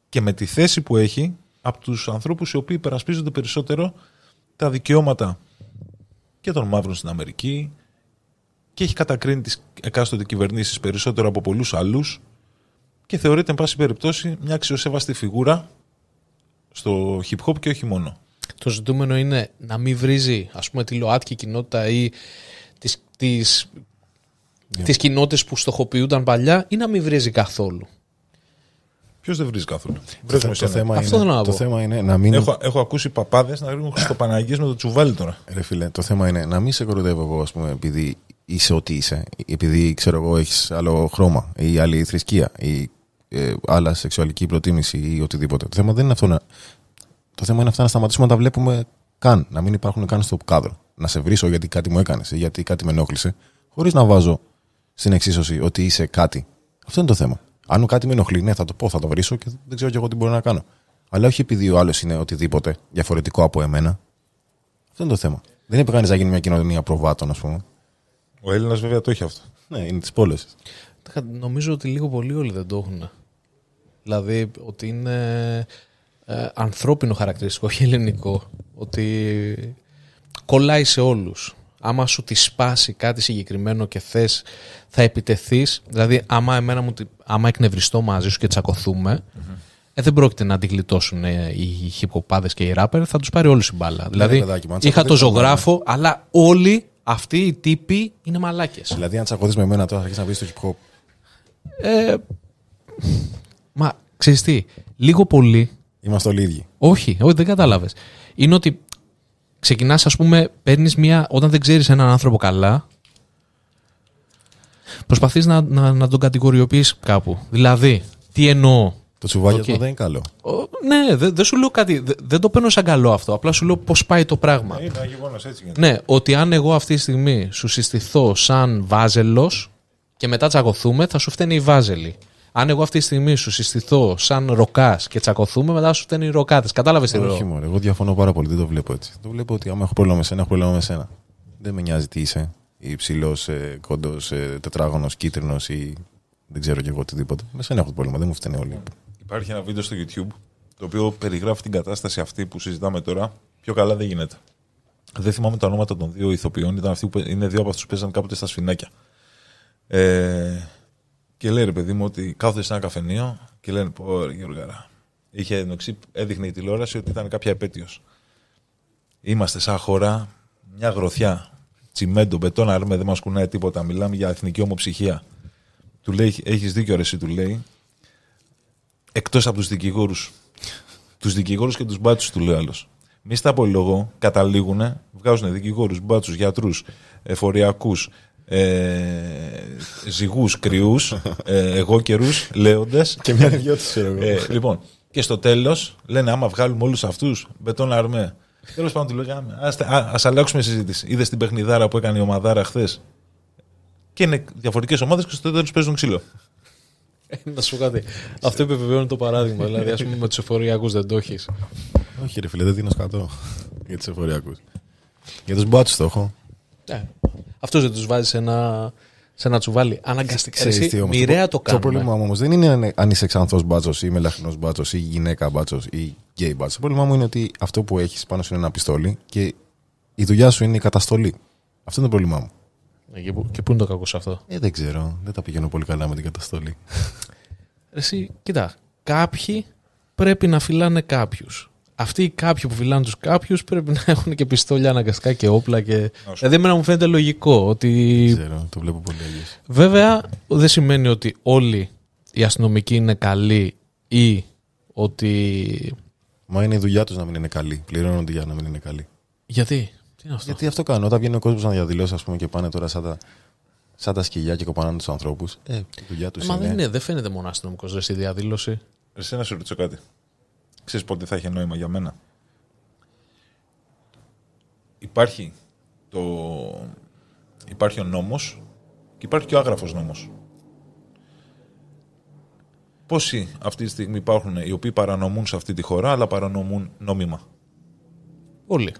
και με τη θέση που έχει από τους ανθρώπους οι οποίοι υπερασπίζονται περισσότερο τα δικαιώματα και των μαύρων στην Αμερική και έχει κατακρίνει τις εκάστοτε κυβερνήσεις περισσότερο από πολλούς άλλους και θεωρείται, εν πάση περιπτώσει, μια αξιοσέβαστη φιγούρα στο hip hop και όχι μόνο. Το ζητούμενο είναι να μην βρίζει ας πούμε τη ΛΟΑΤΚΙ κοινότητα ή τις, τις, τις κοινότητες που στοχοποιούνταν παλιά ή να μην βρίζει καθόλου. Ποιος δεν βρίζει καθόλου. Βρίζουμε το, θέμα είναι, Αυτό είναι, το θέμα είναι να μην. Έχω, έχω ακούσει παπάδες να ρίχνουν Χριστοπαναγίε με το τσουβάλι τώρα. Ρε φίλε, το θέμα είναι να μην σε κοροϊδεύω εγώ, ας πούμε, επειδή είσαι ό,τι είσαι. Επειδή ξέρω εγώ, έχεις άλλο χρώμα ή άλλη θρησκεία ή ε, άλλα σεξουαλική προτίμηση ή οτιδήποτε. Το θέμα δεν είναι αυτό να. Το θέμα είναι αυτά να σταματήσουμε να τα βλέπουμε καν. Να μην υπάρχουν καν στο κάδρο. Να σε βρίσω γιατί κάτι μου έκανες ή γιατί κάτι με ενόχλησε, χωρίς να βάζω στην εξίσωση ότι είσαι κάτι. Αυτό είναι το θέμα. Αν κάτι με ενοχλεί, ναι, θα το πω, θα το βρίσκω και δεν ξέρω κι εγώ τι μπορώ να κάνω. Αλλά όχι επειδή ο άλλος είναι οτιδήποτε διαφορετικό από εμένα. Αυτό είναι το θέμα. Δεν είπε κανείς να γίνει μια κοινωνία προβάτων, ας πούμε. Ο Έλληνας βέβαια το έχει αυτό. Ναι, είναι τη πόλη. Νομίζω ότι λίγο πολύ όλοι δεν το έχουν. Δηλαδή ότι είναι ε, ανθρώπινο χαρακτηριστικό, όχι ελληνικό. Ότι κολλάει σε όλους. Άμα σου τη σπάσει κάτι συγκεκριμένο και θες, θα επιτεθείς, δηλαδή άμα, εμένα μου, άμα εκνευριστώ μαζί σου και τσακωθούμε, Ε, δεν πρόκειται να αντιγλιτώσουν ε, οι χυποπάδε και οι ράπερ, θα τους πάρει όλου η μπάλα. Ναι, δηλαδή, παιδάκι, είχα το ζωγράφο, αλλά όλοι αυτοί οι τύποι είναι μαλάκες. Δηλαδή, αν τσακωθείς με εμένα τώρα, θα αρχίσεις να βρει το hip hop. Ε, Μα ξέρεις τι, λίγο πολύ. Είμαστε όλοι ίδιοι. Όχι, όχι δεν κατάλαβες. Είναι ότι ξεκινάς, ας πούμε, παίρνεις μια. Όταν δεν ξέρεις έναν άνθρωπο καλά, προσπαθείς να, να, να, τον κατηγοριοποιείς κάπου. Δηλαδή, τι εννοώ. Το τσουβάκι okay. δεν είναι καλό. Ο, ναι, δεν σου λέω κάτι. δεν το παίρνω σαν καλό αυτό. Απλά σου λέω πώς πάει το πράγμα. Ε, είναι ένα γεγονός, έτσι γίνεται. Ναι, ότι αν εγώ αυτή τη στιγμή σου συστηθώ σαν βάζελος και μετά τσακωθούμε, θα σου φταίνει η βάζελη. Αν εγώ αυτή τη στιγμή σου συστηθώ σαν ροκάς και τσακωθούμε, μετά σου φταίνει ροκάτες. Κατάλαβες τι λέω. Όχι μόνο. Εγώ διαφωνώ πάρα πολύ. Δεν το βλέπω έτσι. Το βλέπω ότι άμα έχω πρόβλημα με σένα, έχω πρόβλημα με σένα. Δεν με νοιάζει τι είσαι. Υψηλός, ε, κοντός, ε, τετράγωνος, κίτρινος ή δεν ξέρω κι εγώ οτιδήποτε. Με σένα έχω πρόβλημα. Δεν μου φταίνει όλοι. Υπάρχει ένα βίντεο στο YouTube το οποίο περιγράφει την κατάσταση αυτή που συζητάμε τώρα. Πιο καλά δεν γίνεται. Δεν θυμάμαι τα ονόματα των δύο ηθοποιών. Ήταν αυτοί που είναι δύο από αυτούς που παίζαν κάποτε στα σφινάκια. Ε, και λέει ρε παιδί μου ότι κάθονται σε ένα καφενείο και λένε Πώ, ρε Γιώργαρα. Είχε έδειχνε η τηλεόραση ότι ήταν κάποια επέτειος. Είμαστε σαν χώρα μια γροθιά. Τσιμέντο, μπετόνα, αρμέ, δεν μας κουνάει τίποτα. Μιλάμε για εθνική ομοψυχία. Του λέει: Έχεις δίκιο, ρε, εσύ του λέει. Εκτός από τους δικηγόρους. τους δικηγόρους και τους μπάτσους, του λέει άλλος. Μη στα απολογώ, καταλήγουν, βγάζουν δικηγόρους, μπάτσους, γιατρούς, εφοριακούς, ε, ζυγούς, κρυούς, ε, εγώ καιρούς, λέοντες. Και μια δυο τη ε, λοιπόν, και στο τέλος λένε: Άμα βγάλουμε όλους αυτούς, μπετόν αρμέ. Τέλος πάντων, τη λέγαμε. Α αλλάξουμε συζήτηση. Είδες την παιχνιδάρα που έκανε η ομαδάρα χθες. Και είναι διαφορετικές ομάδες και στο τέλος παίζουν ξύλο. Ε, να σου πω κάτι. Αυτό επιβεβαιώνει το παράδειγμα. Δηλαδή, ας πούμε, με τους εφοριακούς δεν το έχεις. Όχι, ρε φίλε, δεν δίνω σκατό για τους εφοριακούς. Για τους μπάτσου το έχω. Ε, αυτός δεν τους βάζει σε ένα, σε ένα τσουβάλι. Αναγκαστικά. Εσύ, μοιραία το κάνουμε. Το πρόβλημά μου όμως δεν είναι αν είσαι ξανθός μπάτσος ή μελαχρινό μπάτσος ή γυναίκα μπάτσος ή γκέι μπάτσος. Το πρόβλημά μου είναι ότι αυτό που έχεις πάνω σου είναι ένα πιστόλι και η δουλειά σου είναι η καταστολή. Αυτό είναι το πρόβλημά μου. Ε, και πού, και πού είναι το κακό σε αυτό. Ε, δεν ξέρω. Δεν τα πηγαίνω πολύ καλά με την καταστολή. Εσύ, κοιτά. Κάποιοι πρέπει να φυλάνε κάποιους αυτοί οι κάποιοι που φυλάνε τους κάποιους πρέπει να έχουν και πιστόλια αναγκαστικά και όπλα. Και... Δηλαδή, μου φαίνεται λογικό ότι. Δεν ξέρω, το βλέπω πολύ αλλιώς. Βέβαια, δεν σημαίνει ότι όλοι οι αστυνομικοί είναι καλοί ή ότι. Μα είναι η δουλειά τους να μην είναι καλή. Πληρώνονται για να μην είναι καλή. Γιατί, τι είναι αυτό. Γιατί αυτό κάνω. Όταν βγαίνει ο κόσμος να διαδηλώσει, ας πούμε, και πάνε τώρα σαν τα, σαν σκυλιά και κοπανάνε τους ανθρώπους. Ε, η δουλειά τους είναι. Μα δεν είναι, δεν φαίνεται μόνο αστυνομικός στη διαδήλωση. Εσύ να σου ρωτήσω κάτι. Ξέρεις πότε θα έχει νόημα για μένα. Υπάρχει, το... υπάρχει ο νόμος και υπάρχει και ο άγραφος νόμος. Πόσοι αυτή τη στιγμή υπάρχουν οι οποίοι παρανομούν σε αυτή τη χώρα, αλλά παρανομούν νόμιμα. Όλοι.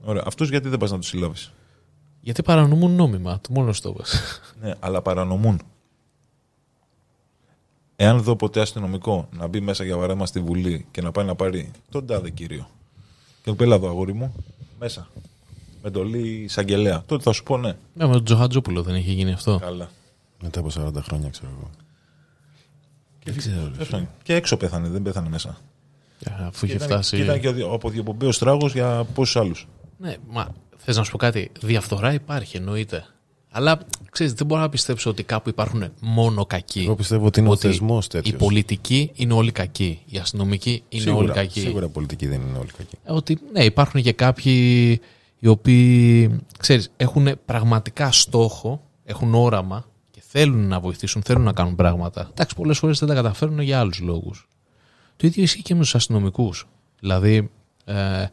Ωραία. Αυτούς γιατί δεν πας να τους συλλάβεις. Γιατί παρανομούν νόμιμα, το μόνο στόχο. ναι, αλλά παρανομούν. Εάν δω ποτέ αστυνομικό να μπει μέσα για βαρέμα στη Βουλή και να πάει να πάρει τον τάδε κύριο. Και του πει, εδώ αγόρι μου, μέσα. με Εντολή εισαγγελέα. Τότε θα σου πω ναι. ναι με τον Τζοχατζόπουλο δεν είχε γίνει αυτό. Καλά. Μετά από 40 χρόνια, ξέρω εγώ. Και, δεν ξέρω, και έξω πέθανε, δεν πέθανε μέσα. Yeah, ε, αφού είχε φτάσει. Και ήταν και ο αποδιοπομπέο τράγος για πόσους άλλους. Ναι, μα θες να σου πω κάτι. Διαφθορά υπάρχει, εννοείται. Αλλά δεν μπορώ να πιστέψω ότι κάπου υπάρχουν μόνο κακοί. Εγώ πιστεύω ότι είναι ο θεσμός τέτοιος. η πολιτική είναι όλοι κακοί. Οι αστυνομικοί είναι σίγουρα, όλοι κακοί. Σίγουρα οι πολιτικοί δεν είναι όλοι κακοί. Ε, ότι ναι, υπάρχουν και κάποιοι οι οποίοι ξέρεις, έχουν πραγματικά στόχο, έχουν όραμα και θέλουν να βοηθήσουν, θέλουν να κάνουν πράγματα. Εντάξει, πολλές φορές δεν τα καταφέρνουν για άλλους λόγους. Το ίδιο ισχύει και με τους αστυνομικούς. Δηλαδή, ε,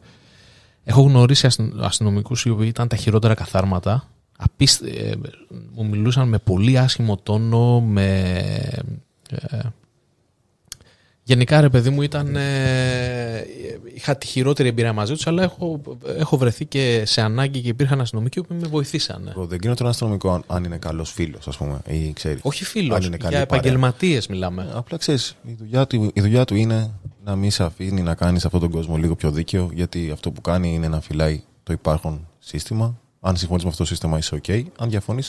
έχω γνωρίσει αστυνομικούς οι οποίοι ήταν τα χειρότερα καθάρματα απίστε... μου μιλούσαν με πολύ άσχημο τόνο, με... Ε, γενικά, ρε παιδί μου, ήταν, ε, είχα τη χειρότερη εμπειρία μαζί τους, αλλά έχω, έχω βρεθεί και σε ανάγκη και υπήρχαν αστυνομικοί που με βοηθήσαν. δεν γίνεται τον αστυνομικό αν είναι καλός φίλος, ας πούμε, ή ξέρεις. Όχι φίλο, για επαγγελματίε μιλάμε. Απλά ξέρει, η, οχι φιλο για επαγγελματιε μιλαμε απλα ξερει η δουλεια του, η δουλειά του είναι να μην σε αφήνει να κάνεις αυτόν τον κόσμο λίγο πιο δίκαιο, γιατί αυτό που κάνει είναι να φυλάει το υπάρχον σύστημα αν συμφωνείς με αυτό το σύστημα, είσαι OK. Αν διαφωνείς,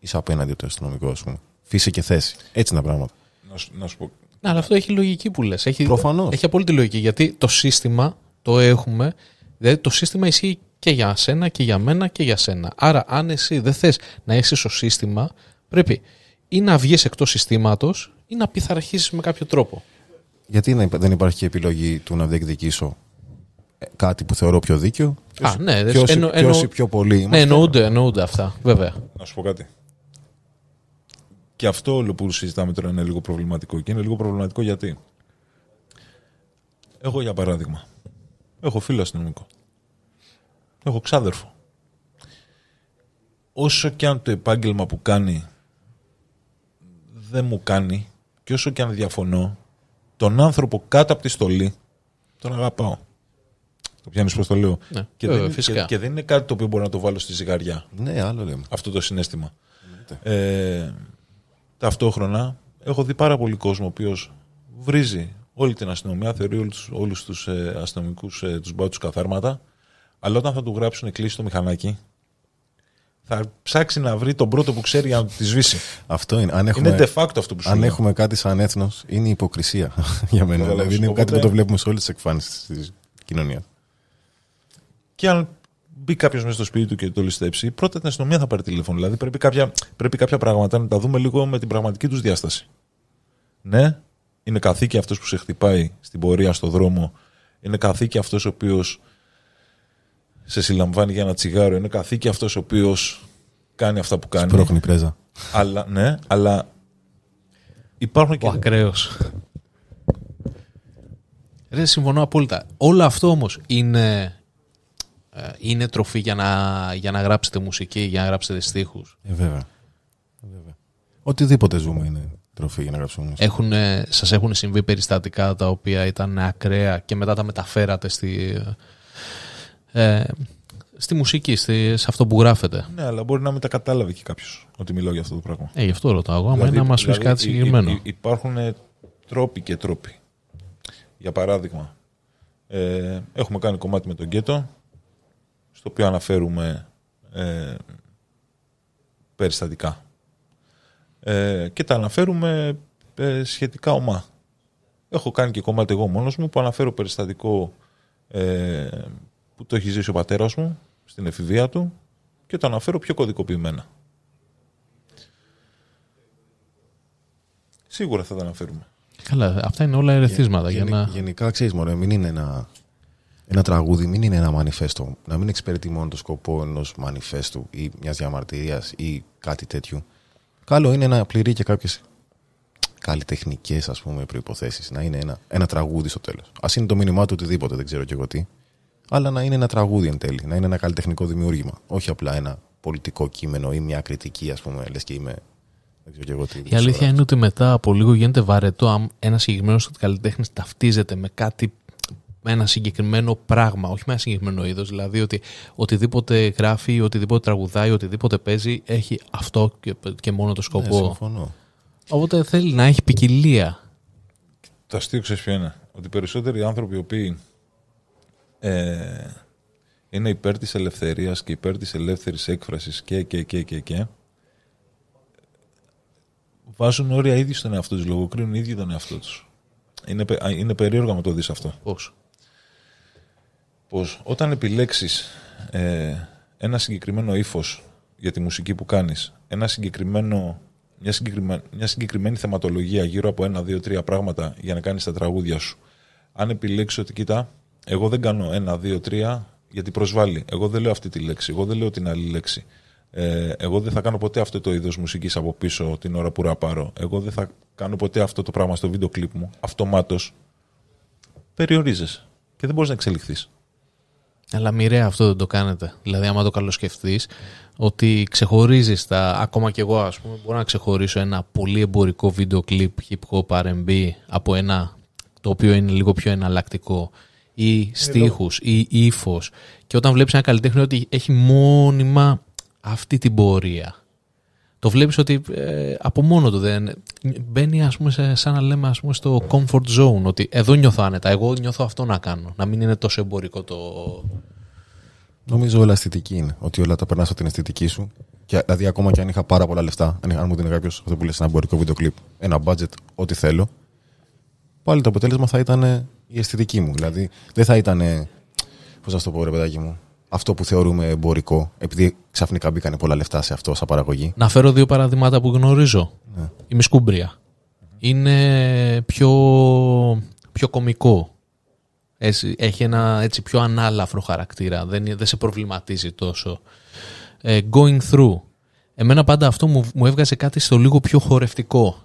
είσαι απέναντι το αστυνομικό, ας πούμε. Φύση και θέση. Έτσι είναι τα πράγματα. Να σου, να πω. Ναι, αλλά αυτό έχει λογική που λες. Έχει, έχει απόλυτη λογική. Γιατί το σύστημα το έχουμε. Δηλαδή το σύστημα ισχύει και για σένα και για μένα και για σένα. Άρα, αν εσύ δεν θες να είσαι στο σύστημα, πρέπει ή να βγεις εκτός συστήματος ή να πειθαρχήσεις με κάποιο τρόπο. Γιατί δεν υπάρχει και επιλογή του να διεκδικήσω κάτι που θεωρώ πιο δίκαιο. Α, ναι, δεν πιο πολύ ναι, εννοούνται, αυτά, βέβαια. Να σου πω κάτι. Και αυτό όλο που συζητάμε τώρα είναι λίγο προβληματικό. Και είναι λίγο προβληματικό γιατί. Εγώ, για παράδειγμα, έχω φίλο αστυνομικό. Έχω ξάδερφο. Όσο και αν το επάγγελμα που κάνει δεν μου κάνει και όσο και αν διαφωνώ, τον άνθρωπο κάτω από τη στολή τον αγαπάω πιάνει ναι. Και, δεν, ε, Και, δεν είναι κάτι το οποίο μπορώ να το βάλω στη ζυγαριά. Ναι, άλλο λέμε. Αυτό το συνέστημα. Ναι, ναι. Ε, ταυτόχρονα έχω δει πάρα πολύ κόσμο ο οποίος βρίζει όλη την αστυνομία, θεωρεί όλους τους ε, αστυνομικούς ε, τους μπάτους καθάρματα. Αλλά όταν θα του γράψουν κλείσει το μηχανάκι, θα ψάξει να βρει τον πρώτο που ξέρει για να τη σβήσει. Αυτό είναι. Αν έχουμε, de facto αυτό που σου Αν έχουμε κάτι σαν έθνος, είναι υποκρισία για μένα. Δηλαδή είναι κάτι που το βλέπουμε σε όλες τις εκφάνσεις της κοινωνίας και αν μπει κάποιος μέσα στο σπίτι του και το ληστέψει, πρώτα την αστυνομία θα πάρει τηλέφωνο. Δηλαδή πρέπει κάποια, πρέπει κάποια πράγματα να τα δούμε λίγο με την πραγματική τους διάσταση. Ναι, είναι καθήκη αυτός που σε χτυπάει στην πορεία, στο δρόμο. Είναι καθήκη αυτός ο οποίος σε συλλαμβάνει για ένα τσιγάρο. Είναι καθήκη αυτός ο οποίος κάνει αυτά που κάνει. Σπρώχνει πρέζα. Αλλά, ναι, αλλά υπάρχουν και. Ο ακραίος. Ρε, συμφωνώ απόλυτα. Όλο αυτό όμως είναι ε, είναι τροφή για να, για να γράψετε μουσική, για να γράψετε στίχους. Ε, βέβαια. Ε, βέβαια. Οτιδήποτε ζούμε είναι τροφή για να γράψουμε μουσική. Έχουν, σας έχουν συμβεί περιστατικά τα οποία ήταν ακραία και μετά τα μεταφέρατε στη, ε, στη μουσική, στη, σε αυτό που γράφετε. Ναι, αλλά μπορεί να μην τα κατάλαβε και κάποιος ότι μιλώ για αυτό το πράγμα. Ε, γι' αυτό ρωτάω. Άμα δηλαδή, είναι να μας δηλαδή, κάτι συγκεκριμένο. υπάρχουν τρόποι και τρόποι. Για παράδειγμα, ε, έχουμε κάνει κομμάτι με τον Γκέτο στο οποίο αναφέρουμε ε, περιστατικά. Ε, και τα αναφέρουμε ε, σχετικά ομά. Έχω κάνει και κομμάτι εγώ μόνος μου που αναφέρω περιστατικό ε, που το έχει ζήσει ο πατέρας μου στην εφηβεία του και το αναφέρω πιο κωδικοποιημένα. Σίγουρα θα τα αναφέρουμε. Καλά, αυτά είναι όλα ερεθίσματα. για να... Γενικά, ξέρεις Μωρέ, μην είναι ένα ένα τραγούδι μην είναι ένα μανιφέστο, να μην εξυπηρετεί μόνο το σκοπό ενός μανιφέστου ή μιας διαμαρτυρίας ή κάτι τέτοιου. Καλό είναι να πληρεί και κάποιες καλλιτεχνικές προποθέσει. Να είναι ένα, ένα τραγούδι στο τέλος. Ας είναι το μήνυμά του οτιδήποτε, δεν ξέρω και εγώ τι. Αλλά να είναι ένα τραγούδι εν τέλει, να είναι ένα καλλιτεχνικό δημιούργημα. Όχι απλά ένα πολιτικό κείμενο ή μια κριτική, ας πούμε, λες και είμαι. Δεν ξέρω και εγώ τι. Η αλήθεια είναι ότι μετά από λίγο γίνεται βαρετό αν ένα συγκεκριμένος καλλιτέχνης ταυτίζεται με κάτι με ένα συγκεκριμένο πράγμα, όχι με ένα συγκεκριμένο είδος. Δηλαδή ότι οτιδήποτε γράφει, οτιδήποτε τραγουδάει, οτιδήποτε παίζει έχει αυτό και, μόνο το σκοπό. Ναι, συμφωνώ. Οπότε θέλει να έχει ποικιλία. Το αστείο ξέρεις ποιο είναι. Ότι περισσότεροι άνθρωποι οι οποίοι ε, είναι υπέρ της ελευθερίας και υπέρ της ελεύθερης έκφρασης και, και, και, και, και βάζουν όρια ήδη στον εαυτό τους, λογοκρίνουν ήδη τον εαυτό τους. Είναι, είναι περίεργο να το δεις αυτό. Πώς πως όταν επιλέξεις ε, ένα συγκεκριμένο ύφος για τη μουσική που κάνεις, ένα συγκεκριμένο, μια, συγκεκριμένη, θεματολογία γύρω από ένα, δύο, τρία πράγματα για να κάνεις τα τραγούδια σου. Αν επιλέξεις ότι κοίτα, εγώ δεν κάνω ένα, δύο, τρία γιατί προσβάλλει. Εγώ δεν λέω αυτή τη λέξη, εγώ δεν λέω την άλλη λέξη. Ε, εγώ δεν θα κάνω ποτέ αυτό το είδος μουσικής από πίσω την ώρα που ραπάρω. Εγώ δεν θα κάνω ποτέ αυτό το πράγμα στο βίντεο κλιπ μου. Αυτομάτως περιορίζεσαι και δεν μπορείς να εξελιχθείς. Αλλά μοιραία αυτό δεν το κάνετε. Δηλαδή, άμα το καλοσκεφτείς, ότι ξεχωρίζεις τα. Ακόμα κι εγώ, ας πούμε, μπορώ να ξεχωρίσω ένα πολύ εμπορικό βίντεο κλιπ hip hop RB από ένα το οποίο είναι λίγο πιο εναλλακτικό ή ε, στίχους ή ύφος. Και όταν βλέπεις ένα καλλιτέχνη ότι έχει μόνιμα αυτή την πορεία το βλέπεις ότι ε, από μόνο του δεν μπαίνει ας πούμε σε, σαν να λέμε ας πούμε στο comfort zone ότι εδώ νιώθω άνετα, εγώ νιώθω αυτό να κάνω να μην είναι τόσο εμπορικό το... Νομίζω όλα αισθητική είναι, ότι όλα τα περνάς από την αισθητική σου και, δηλαδή, ακόμα και αν είχα πάρα πολλά λεφτά, αν, μου δίνει κάποιος αυτό που λες, ένα εμπορικό βίντεο κλειπ, ένα budget, ό,τι θέλω, πάλι το αποτέλεσμα θα ήταν η αισθητική μου. Δηλαδή, δεν θα ήταν. Πώ θα το πω, ρε παιδάκι μου αυτό που θεωρούμε εμπορικό, επειδή ξαφνικά μπήκανε πολλά λεφτά σε αυτό σαν παραγωγή. Να φέρω δύο παραδείγματα που γνωρίζω. Ναι. Η μισκουμπρια Είναι πιο, πιο κομικό. έχει ένα έτσι, πιο ανάλαφρο χαρακτήρα. Δεν, δεν σε προβληματίζει τόσο. Ε, going through. Εμένα πάντα αυτό μου, μου έβγαζε κάτι στο λίγο πιο χορευτικο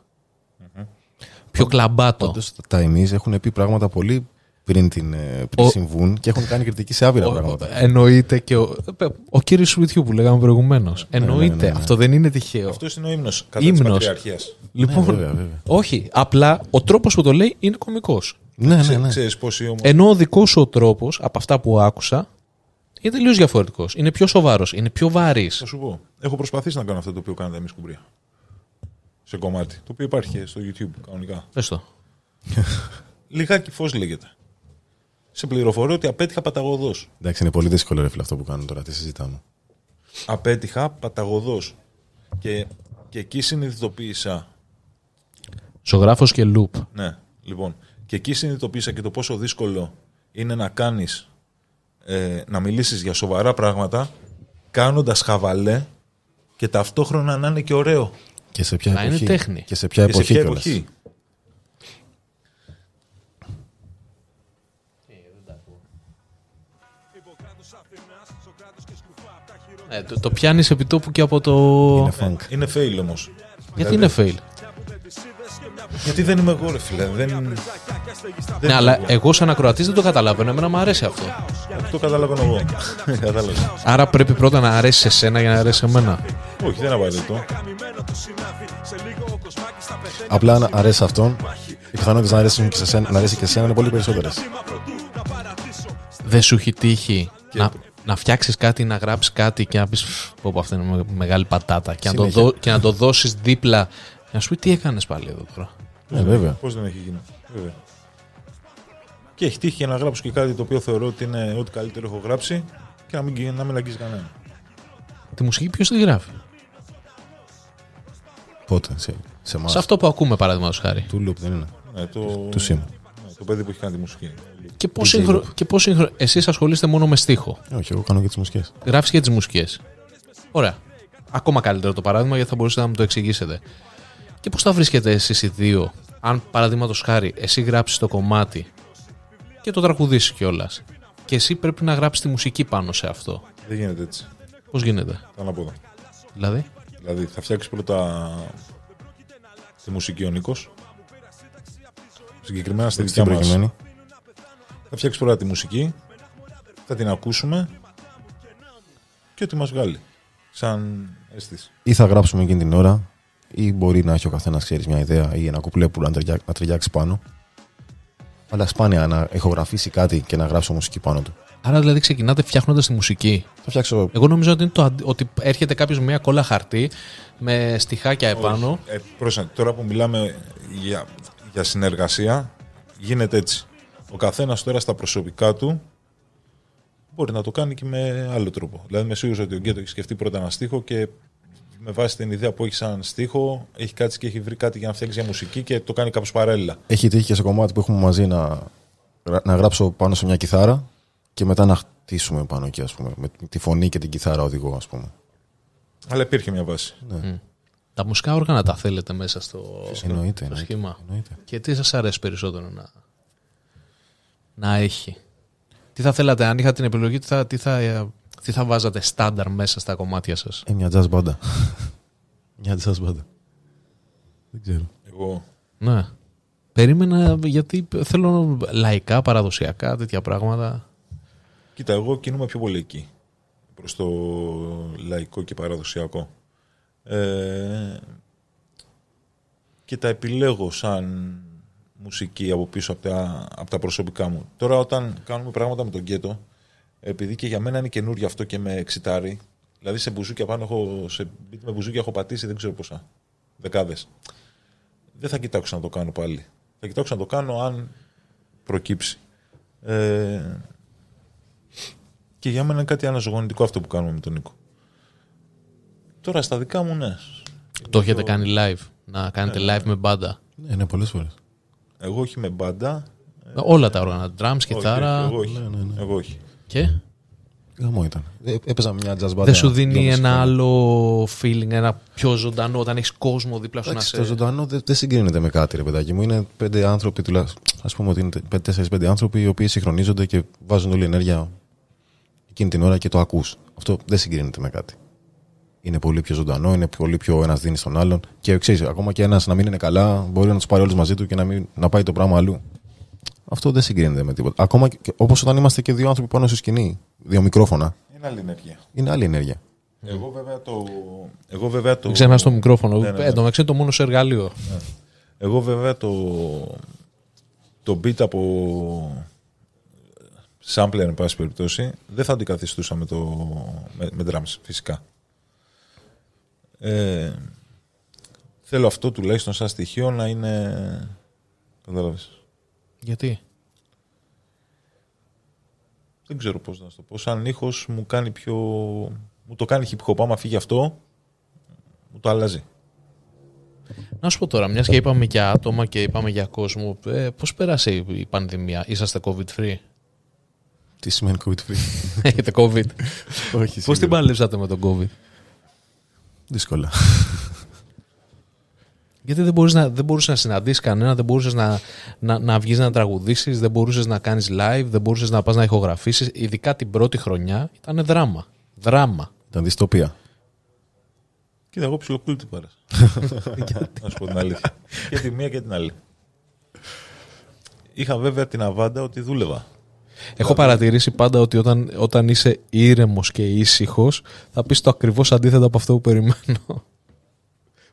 Πιο κλαμπάτο. Πάντως τα εμείς έχουν πει πράγματα πολύ πριν, την, ε, πριν συμβούν και έχουν κάνει κριτική σε άπειρα ο... πράγματα. Εννοείται και ο, ε, ο κύριος που λέγαμε προηγουμένως. Ναι, ναι, ναι, εννοείται. Αυτό δεν είναι τυχαίο. Αυτός είναι ο ύμνος κατά της της Λοιπόν, όχι. Απλά ο τρόπος που το λέει είναι κωμικός. Ναι, ναι, ναι. Ξέρεις όμως... Ενώ ο δικός σου τρόπος από αυτά που άκουσα είναι τελείως διαφορετικός. Είναι πιο σοβαρός, είναι πιο βαρύς. Θα σου πω. Έχω προσπαθήσει να κάνω αυτό το οποίο κάνετε εμείς κουμπρία. Σε κομμάτι. Το οποίο υπάρχει στο YouTube κανονικά. το. Λιγάκι φως λέγεται σε πληροφορεί ότι απέτυχα παταγωδός. Εντάξει, είναι πολύ δύσκολο ρε αυτό που κάνω τώρα, τι συζητάμε. Απέτυχα παταγωδός. Και, και εκεί συνειδητοποίησα. Ζωγράφος και loop. Ναι, λοιπόν. Και εκεί συνειδητοποίησα και το πόσο δύσκολο είναι να κάνεις. Ε, να μιλήσεις για σοβαρά πράγματα κάνοντας χαβαλέ και ταυτόχρονα να είναι και ωραίο. Και σε ποια εποχή. Είναι τέχνη. Και σε ποια εποχή. Σε ποια εποχή. Ε, το, το πιάνεις επί τόπου και από το. Είναι, funk. Ε, είναι fail όμως. Γιατί είναι fail. Γιατί δεν είμαι εγώ, ρε φίλε. Δεν... Ναι, αλλά εγώ, σαν ακροατής δεν το καταλαβαίνω. Εμένα μου αρέσει αυτό. Αυτό καταλαβαίνω εγώ. Άρα πρέπει πρώτα να αρέσει σε για να αρέσει εμένα. Όχι, δεν απαραίτητο. Απλά να αρέσει αυτόν. Οι πιθανότητες να, αρέσουν και σε να αρέσει και σε σένα είναι πολύ περισσότερες. Δεν σου έχει τύχει να, να φτιάξεις κάτι, να γράψεις κάτι και να πεις: Πω, πω, αυτη είναι μεγάλη πατάτα. Και να, το δω, το δώσεις δίπλα. Να σου πει τι έκανες πάλι εδώ τώρα. ε, βέβαια. Πώς δεν έχει γίνει. Βέβαια. Και έχει τύχει να γράψω και κάτι το οποίο θεωρώ ότι είναι ό,τι καλύτερο έχω γράψει και να μην, να μην αγγίζει κανένα. Τη μουσική ποιος τη γράφει. Πότε, σε, σε, σε αυτό που ακούμε παραδείγματος χάρη. Του loop δεν είναι. Ε, το... Του το παιδί που έχει κάνει τη μουσική. Και πώς σύγχρο... σύγχρο... Εσείς ασχολείστε μόνο με στίχο. Ε, όχι, εγώ κάνω και τις μουσικές. Γράφεις και τις μουσικές. Ωραία. Ακόμα καλύτερο το παράδειγμα γιατί θα μπορούσατε να μου το εξηγήσετε. Και πώς θα βρίσκετε εσείς οι δύο, αν παραδείγματος χάρη εσύ γράψεις το κομμάτι και το τραγουδήσεις κιόλας. Και εσύ πρέπει να γράψεις τη μουσική πάνω σε αυτό. Δεν γίνεται έτσι. Πώς γίνεται. Θα Δηλαδή. Δηλαδή θα φτιάξεις πρώτα τη μουσική ο Νίκος Συγκεκριμένα στη ε, δικιά μας. Θα φτιάξεις τώρα τη μουσική, θα την ακούσουμε και ό,τι μας βγάλει. Σαν αίσθηση. Ή θα γράψουμε εκείνη την ώρα, ή μπορεί να έχει ο καθένας ξέρεις μια ιδέα ή ένα κουπλέ που να, τριάξει πάνω. Αλλά σπάνια να έχω γραφήσει κάτι και να γράψω μουσική πάνω του. Άρα δηλαδή ξεκινάτε φτιάχνοντας τη μουσική. Θα φτιάξω. Εγώ νομίζω ότι, είναι το, ότι έρχεται κάποιος με μια κόλλα χαρτί με στιχάκια επάνω. Ε, τώρα που μιλάμε για για συνεργασία γίνεται έτσι. Ο καθένας τώρα στα προσωπικά του μπορεί να το κάνει και με άλλο τρόπο. Δηλαδή με σίγουρος ότι ο Γκέτο έχει σκεφτεί πρώτα ένα στίχο και με βάση την ιδέα που έχει σαν στίχο, έχει κάτσει και έχει βρει κάτι για να φτιάξει για μουσική και το κάνει κάπως παράλληλα. Έχει τύχει και σε κομμάτι που έχουμε μαζί να, να γράψω πάνω σε μια κιθάρα και μετά να χτίσουμε πάνω εκεί, ας πούμε, με τη φωνή και την κιθάρα οδηγό, ας πούμε. Αλλά υπήρχε μια βάση. Ναι. Mm τα μουσικά όργανα τα θέλετε μέσα στο, εννοείται, σχήμα. Εννοείται. Και τι σας αρέσει περισσότερο να, να έχει. Τι θα θέλατε, αν είχατε την επιλογή, τι θα, τι θα, ε, θα βάζατε στάνταρ μέσα στα κομμάτια σας. Ε, μια jazz μπάντα. μια jazz μπάντα. Δεν ξέρω. Εγώ. Ναι. Περίμενα γιατί θέλω λαϊκά, παραδοσιακά, τέτοια πράγματα. Κοίτα, εγώ κινούμαι πιο πολύ εκεί. Προς το λαϊκό και παραδοσιακό. Ε, και τα επιλέγω σαν μουσική από πίσω από τα, από τα προσωπικά μου. Τώρα όταν κάνουμε πράγματα με τον κέτο, επειδή και για μένα είναι καινούριο αυτό και με εξητάρει, δηλαδή σε μπουζούκια πάνω έχω, σε με μπουζούκια έχω πατήσει δεν ξέρω πόσα, δεκάδες. Δεν θα κοιτάξω να το κάνω πάλι. Θα κοιτάξω να το κάνω αν προκύψει. Ε, και για μένα είναι κάτι αναζωογονητικό αυτό που κάνουμε με τον Νίκο. Τώρα στα δικά μου, ναι. Το έχετε το... κάνει live. Να κάνετε live με μπάντα. Ναι, ναι, πολλές φορές. Εγώ όχι με μπάντα. Όλα τα όργανα. Drums, κιθάρα. Εγώ όχι. Εγώ όχι. Ναι, ναι, ναι. Και. Γαμό ήταν. Ε, έπαιζα μια jazz Δεν σου δίνει ένα άλλο feeling, ένα πιο ζωντανό, όταν έχεις κόσμο δίπλα σου Εντάξει, να Το ζωντανό δεν δε συγκρίνεται με κάτι, ρε παιδάκι μου. Είναι πέντε άνθρωποι τουλάχιστον. Ας πούμε ότι είναι τέσσερι-πέντε άνθρωποι οι οποίοι συγχρονίζονται και βάζουν όλη ενέργεια εκείνη την ώρα και το ακούς. Αυτό δεν συγκρίνεται με κάτι είναι πολύ πιο ζωντανό, είναι πολύ πιο ένας δίνει στον άλλον. Και ξέρεις, ακόμα και ένας να μην είναι καλά, μπορεί να τους πάρει όλους μαζί του και να, μην, να πάει το πράγμα αλλού. Αυτό δεν συγκρίνεται με τίποτα. Ακόμα και όπως όταν είμαστε και δύο άνθρωποι πάνω στη σκηνή, δύο μικρόφωνα. Είναι άλλη ενέργεια. Είναι άλλη ενέργεια. Εγώ βέβαια το. Εγώ βέβαια το... Ξέχνα στο μικρόφωνο. Ναι, ναι, ναι. Ε, το μεταξύ το μόνο σε εργαλείο. Ναι. Εγώ βέβαια το. Το beat από sampler, εν πάση περιπτώσει, δεν θα αντικαθιστούσα με, το... με, με drums, φυσικά. Ε, θέλω αυτό τουλάχιστον σαν στοιχείο να είναι. Κατάλαβες. Γιατί. Δεν ξέρω πώς να το πω. Σαν ήχος μου κάνει πιο... Μου το κάνει hip hop. Άμα φύγει αυτό, μου το αλλάζει. Να σου πω τώρα, μιας και είπαμε για άτομα και είπαμε για κόσμο, ε, πώς πέρασε η πανδημία, είσαστε COVID-free. Τι σημαίνει COVID-free. Έχετε COVID. Όχι, Πώς την παλέψατε με τον COVID. Δύσκολα. Γιατί δεν, μπορείς να, δεν μπορούσες να συναντήσεις κανένα, δεν μπορούσες να, να, να βγεις να τραγουδήσεις, δεν μπορούσες να κάνεις live, δεν μπορούσες να πας να ηχογραφήσεις. Ειδικά την πρώτη χρονιά ήταν δράμα. Δράμα. Ήταν δυστοπία. Κοίτα, εγώ ψιλοκούλτη πέρασα. να σου την αλήθεια. και τη μία και την άλλη. Είχα βέβαια την αβάντα ότι δούλευα. Έχω παρατηρήσει πάντα ότι όταν, όταν είσαι ήρεμος και ήσυχος, θα πεις το ακριβώς αντίθετο από αυτό που περιμένω.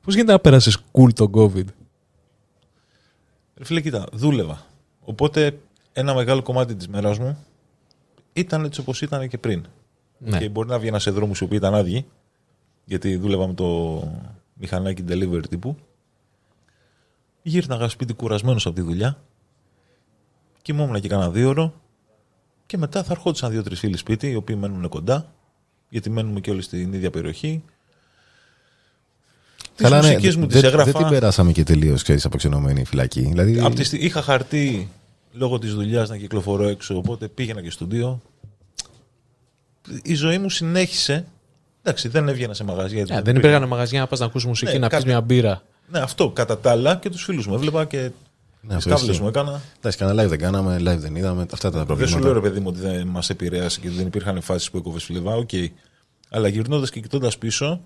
Πώς γίνεται να πέρασες cool τον COVID, Φίλε, κοίτα, δούλευα. Οπότε ένα μεγάλο κομμάτι της μέρας μου ήταν έτσι όπως ήταν και πριν. Ναι. Και μπορεί να βγαίνα σε δρόμου οι οποίοι ήταν άδειοι, γιατί δούλευα με το μηχανάκι delivery τύπου. Γύρναγα σπίτι κουρασμένος από τη δουλειά. Κοιμόμουν και κανένα δύο ώρο. Και μετά θα ερχόντουσαν δύο-τρει φίλοι σπίτι, οι οποίοι μένουν κοντά, γιατί μένουμε και όλοι στην ίδια περιοχή. Τις Καλά, ναι, μου τις έγραφα. Δεν την περάσαμε και τελείως, ξέρεις, αποξενωμένη φυλακή. Δηλαδή... τη Είχα χαρτί λόγω της δουλειάς να κυκλοφορώ έξω, οπότε πήγαινα και στούντιο. Η ζωή μου συνέχισε. Εντάξει, δεν έβγαινα σε μαγαζιά. Yeah, δεν υπήρχαν μαγαζιά να πας να ακούσει μουσική, ναι, να κα... πει μια μπύρα. Ναι, αυτό κατά τα άλλα και τους φίλους μου. Έβλεπα και ναι, μου έκανα. Εντάξει, κανένα live δεν κάναμε, live δεν είδαμε. Αυτά τα προβλήματα. Δεν σου λέω ρε παιδί μου ότι δεν μας επηρέασε και δεν υπήρχαν φάσεις που έκοβες φλεβά. Οκ. Αλλά γυρνώντας και κοιτώντας πίσω.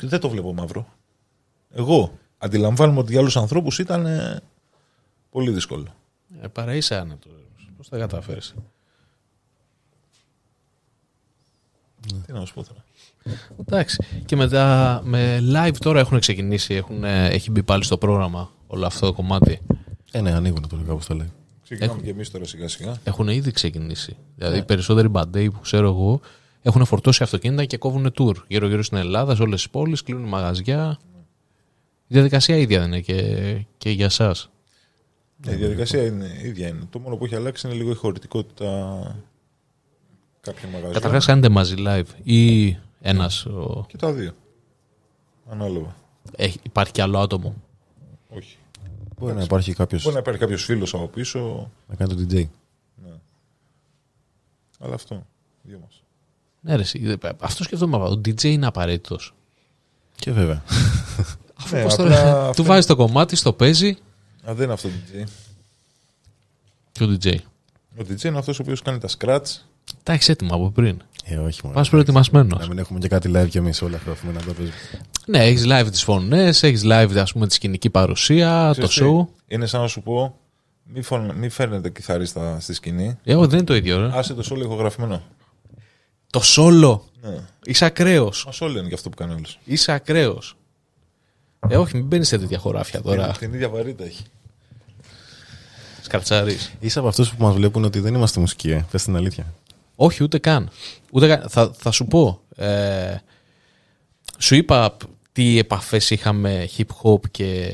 Δεν το βλέπω μαύρο. Εγώ αντιλαμβάνομαι ότι για άλλους ανθρώπους ήταν ε, πολύ δύσκολο. Ε, παρά είσαι άνετο. Πώς τα καταφέρει. Ναι. Τι να σου πω τώρα. Εντάξει. Και μετά με live τώρα έχουν ξεκινήσει, έχουν, ε, έχει μπει πάλι στο πρόγραμμα όλο αυτό το κομμάτι. Ε, ναι, ανοίγουν τώρα κάπως τα λέει. Ξεκινάμε έχουν... και εμείς τώρα σιγά σιγά. Έχουν ήδη ξεκινήσει. Δηλαδή, οι ναι. περισσότεροι μπαντέοι που ξέρω εγώ έχουν φορτώσει αυτοκίνητα και κόβουν tour γύρω-γύρω στην Ελλάδα, σε όλες τις πόλεις, κλείνουν μαγαζιά. Η διαδικασία ίδια δεν είναι και, και για εσάς. Ναι, η διαδικασία είναι ίδια είναι. Το μόνο που έχει αλλάξει είναι λίγο η χωρητικότητα κάποιων μαγαζιών. Καταρχάς, κάνετε μαζί live ή ένας. Ο... Και τα δύο. Ανάλογα. Έχει, υπάρχει κι άλλο άτομο. Όχι. Μπορεί να υπάρχει κάποιος. Μπορεί να υπάρχει κάποιος φίλος από πίσω. Να κάνει το DJ. Ναι. Αλλά αυτό. Δύο μας. Ναι, ρε, αυτό σκεφτόμαστε. Ο DJ είναι απαραίτητος. Και βέβαια. Αφού ναι, τώρα, Του βάζει το κομμάτι, στο παίζει. Α, δεν είναι αυτό το DJ. Και ο DJ. Ο DJ είναι αυτός ο οποίος κάνει τα scratch. Τα έχεις έτοιμα από πριν. Ε, όχι μόνο. Πας προετοιμασμένος. Να μην έχουμε και κάτι live κι εμείς όλα αυτά. Να το Ναι, έχεις live τις φωνές, έχεις live ας πούμε, τη σκηνική παρουσία, Ξέρεις το show. Είναι σαν να σου πω, μην φων... μη φέρνετε στη σκηνή. Ε, δεν είναι το ίδιο, ρε. Άσε το solo ηχογραφημένο. Το solo. Ναι. Είσαι ακραίος. Μα solo είναι και αυτό που κάνει όλο. Είσαι ακραίος. Ε, όχι, μην μπαίνεις σε τέτοια χωράφια τώρα. την ίδια βαρύτητα έχει. Σκαρτσάρι. Είσαι από αυτούς που μας βλέπουν ότι δεν είμαστε μουσικοί, ε. πες την αλήθεια. Όχι, ούτε καν. Ούτε Θα, θα σου πω. Ε, σου είπα τι επαφές είχαμε hip-hop και,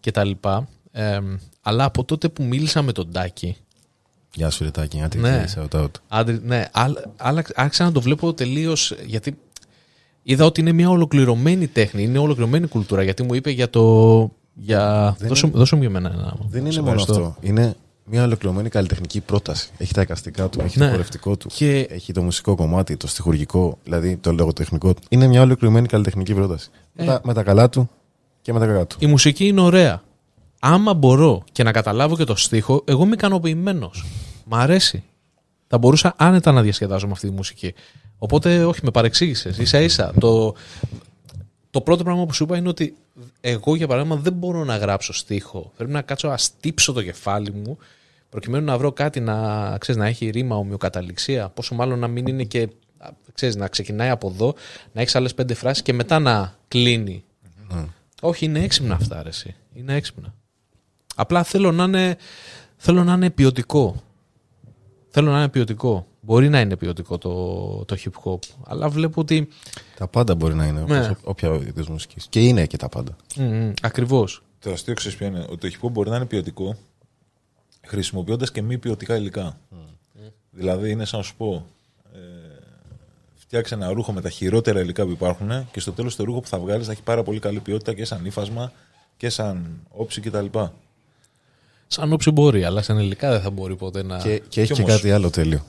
και τα λοιπά. Ε, αλλά από τότε που μίλησα με τον Τάκη... Γεια σου, Ρετάκη. Άντε, ναι, out. ναι άλλα, άρχισα να το βλέπω τελείως. Γιατί είδα ότι είναι μια ολοκληρωμένη τέχνη, είναι ολοκληρωμένη κουλτούρα. Γιατί μου είπε για το... Για... Δεν δώσε, είναι... για ένα. Δεν είναι μόνο αυτό. Είναι μια ολοκληρωμένη καλλιτεχνική πρόταση. Έχει τα εικαστικά του, έχει το ναι. χορευτικό του, και... έχει το μουσικό κομμάτι, το στοιχουργικό, δηλαδή το λογοτεχνικό του. Είναι μια ολοκληρωμένη καλλιτεχνική πρόταση. Ε. με τα καλά του και με τα κακά του. Η μουσική είναι ωραία. Άμα μπορώ και να καταλάβω και το στίχο, εγώ είμαι ικανοποιημένος. Μ' αρέσει. Θα μπορούσα άνετα να διασκεδάζω με αυτή τη μουσική. Οπότε, όχι, με παρεξήγησες. σα ίσα. Το, το πρώτο πράγμα που σου είπα είναι ότι εγώ για παράδειγμα δεν μπορώ να γράψω στίχο. Πρέπει να κάτσω να το κεφάλι μου προκειμένου να βρω κάτι να, ξέρεις, να έχει ρήμα ομοιοκαταληξία. Πόσο μάλλον να μην είναι και ξέρεις, να ξεκινάει από εδώ, να έχεις άλλες πέντε φράσεις και μετά να κλείνει. Ναι. Όχι, είναι έξυπνα αυτά, αρέσει. Είναι έξυπνα. Απλά θέλω να είναι, θέλω να είναι ποιοτικό. Θέλω να είναι ποιοτικό. Μπορεί να είναι ποιοτικό το, το hip hop, αλλά βλέπω ότι. Τα πάντα μπορεί να είναι, ναι. όποια είδου μουσικής. Και είναι και τα πάντα. Ακριβώς. Το αστείο ξέρεις ποιο είναι. Ότι το hip hop μπορεί να είναι ποιοτικό χρησιμοποιώντας και μη ποιοτικά υλικά. Δηλαδή είναι σαν να σου πω. Ε, φτιάξε ένα ρούχο με τα χειρότερα υλικά που υπάρχουν και στο τέλος το ρούχο που θα βγάλεις θα έχει πάρα πολύ καλή ποιότητα και σαν ύφασμα και σαν όψη κτλ. Σαν όψη μπορεί, αλλά σαν υλικά δεν θα μπορεί ποτέ να. Και, και έχει και κάτι άλλο τέλειο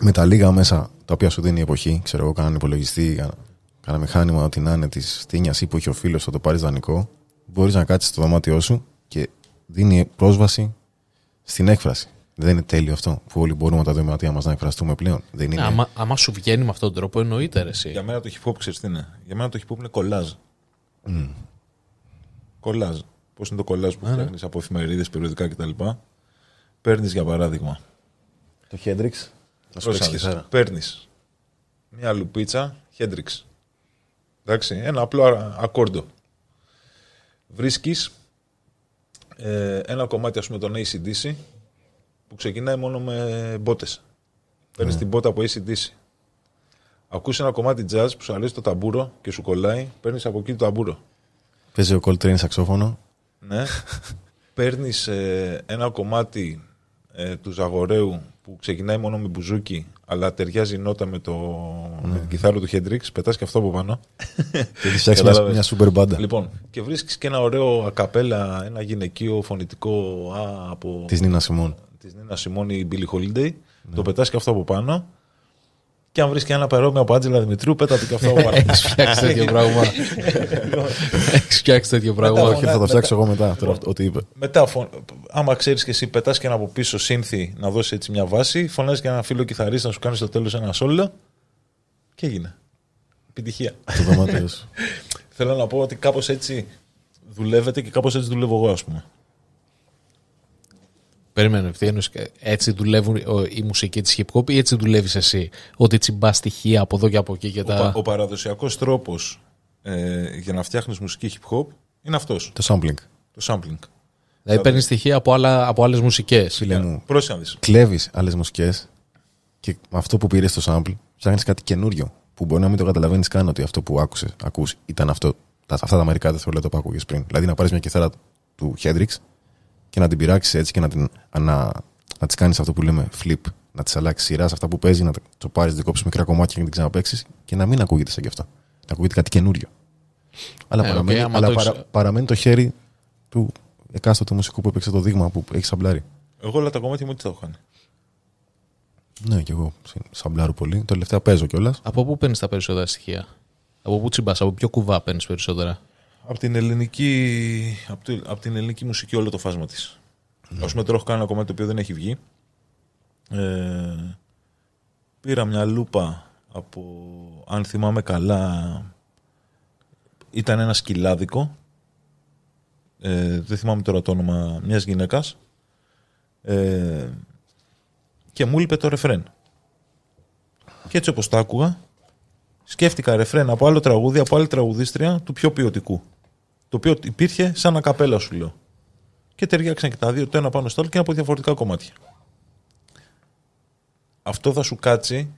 με τα λίγα μέσα τα οποία σου δίνει η εποχή, ξέρω εγώ, κανέναν υπολογιστή, κανένα μηχάνημα, ό,τι να είναι της τίνια ή που έχει ο φίλος, θα το πάρεις δανεικό, μπορείς να κάτσεις στο δωμάτιό σου και δίνει πρόσβαση στην έκφραση. Δεν είναι τέλειο αυτό που όλοι μπορούμε τα δωμάτια μας να εκφραστούμε πλέον. Δεν ναι, είναι... άμα, άμα σου βγαίνει με αυτόν τον τρόπο, εννοείται ρε, εσύ. Για μένα το hip hop ξέρεις τι είναι. Για μένα το hip hop είναι κολλάζ. Mm. Κολλάζ. Πώς είναι το κολλάζ που ναι. φτιάχνεις από εφημερίδες, περιοδικά κτλ. Παίρνεις για παράδειγμα. Το Χέντριξ. Να Παίρνεις μια λουπίτσα Χέντριξ. Εντάξει, ένα απλό ακόρντο. Βρίσκεις ε, ένα κομμάτι, ας πούμε, τον ACDC που ξεκινάει μόνο με μπότες. Παίρνεις ναι. την μπότα από ACDC. Ακούσει ένα κομμάτι jazz που σου αρέσει το ταμπούρο και σου κολλάει, παίρνεις από εκεί το ταμπούρο. Παίζει ο Coltrane σαξόφωνο. Ναι. παίρνεις ε, ένα κομμάτι ε, του Ζαγορέου που ξεκινάει μόνο με μπουζούκι, αλλά ταιριάζει νότα με, το... Ναι. την του Χέντριξ, πετάς και αυτό από πάνω. Και έχει φτιάξει μια σούπερ μπάντα. Λοιπόν, και βρίσκεις και ένα ωραίο ακαπέλα, ένα γυναικείο φωνητικό α, από. Της Νίνας Σιμών. Της Νίνας Σιμών η Billy Holiday. Το ναι. πετάς και αυτό από πάνω. Και αν βρεις και ένα παρόμοιο από Άντζελα Δημητρού, πέτα του και αυτό Έχεις φτιάξει τέτοιο πράγμα. Έχεις φτιάξει τέτοιο πράγμα. Όχι, θα το φτιάξω εγώ μετά, ό,τι είπε. Μετά, άμα ξέρεις και εσύ, πετάς και ένα από πίσω σύνθη να δώσει έτσι μια βάση, φωνάζει και ένα φίλο κιθαρίστα να σου κάνει στο τέλος ένα σόλιο. Και έγινε. Επιτυχία. Θέλω να πω ότι κάπως έτσι δουλεύετε και κάπως έτσι δουλεύω εγώ, ας πούμε. Περίμενε, έτσι δουλεύουν η μουσική της hip hop ή έτσι δουλεύεις εσύ, ότι τσιμπά στοιχεία από εδώ και από εκεί και τα... Ο, ο παραδοσιακός τρόπος ε, για να φτιαχνει μουσική hip hop είναι αυτός. Το sampling. Το sampling. Δηλαδή ε, παίρνεις στοιχεία από, άλλα, από άλλες μουσικές. Φίλε μου, κλέβεις άλλες μουσικές και με αυτό που πήρες το sample ψάχνεις κάτι καινούριο που μπορεί να μην το καταλαβαίνεις καν ότι αυτό που άκουσες, ήταν αυτό, τα, αυτά τα μερικά δευτερόλεπτα που ακούγες πριν. Δηλαδή να πάρεις μια κιθάρα του Χέντριξ και να την πειράξεις έτσι και να, την, να, να της κάνεις αυτό που λέμε flip. Να της αλλάξεις σειράς σε αυτά που παίζει, να το πάρεις, να κόψεις μικρά κομμάτια και να την ξαναπέξει και να μην ακούγεται σαν κι αυτά. Να ακούγεται κάτι καινούριο. Αλλά, ε, παραμένει, okay, αλλά το... χέρι του εκάστοτε μουσικού που έπαιξε το δείγμα που έχει σαμπλάρει. Εγώ όλα τα κομμάτια μου τι θα έχω κάνει. Ναι, και εγώ σαμπλάρω πολύ. Το τελευταία παίζω κιόλας. Από πού παίρνεις τα περισσότερα στοιχεία, Από πού τσιμπάς, από ποιο κουβά παίρνεις περισσότερα από την ελληνική, από την, ελληνική μουσική όλο το φάσμα της. Ως ναι. μετρό έχω κάνει ένα κομμάτι το οποίο δεν έχει βγει. Ε, πήρα μια λούπα από, αν θυμάμαι καλά, ήταν ένα σκυλάδικο. Ε, δεν θυμάμαι τώρα το όνομα μιας γυναίκας. Ε, και μου είπε το ρεφρέν. Και έτσι όπως το άκουγα, σκέφτηκα ρεφρέν από άλλο τραγούδι, από άλλη τραγουδίστρια του πιο ποιοτικού το οποίο υπήρχε σαν ακαπέλα, σου λέω. Και ταιριάξαν και τα δύο, το ένα πάνω στο άλλο και από διαφορετικά κομμάτια. Αυτό θα σου κάτσει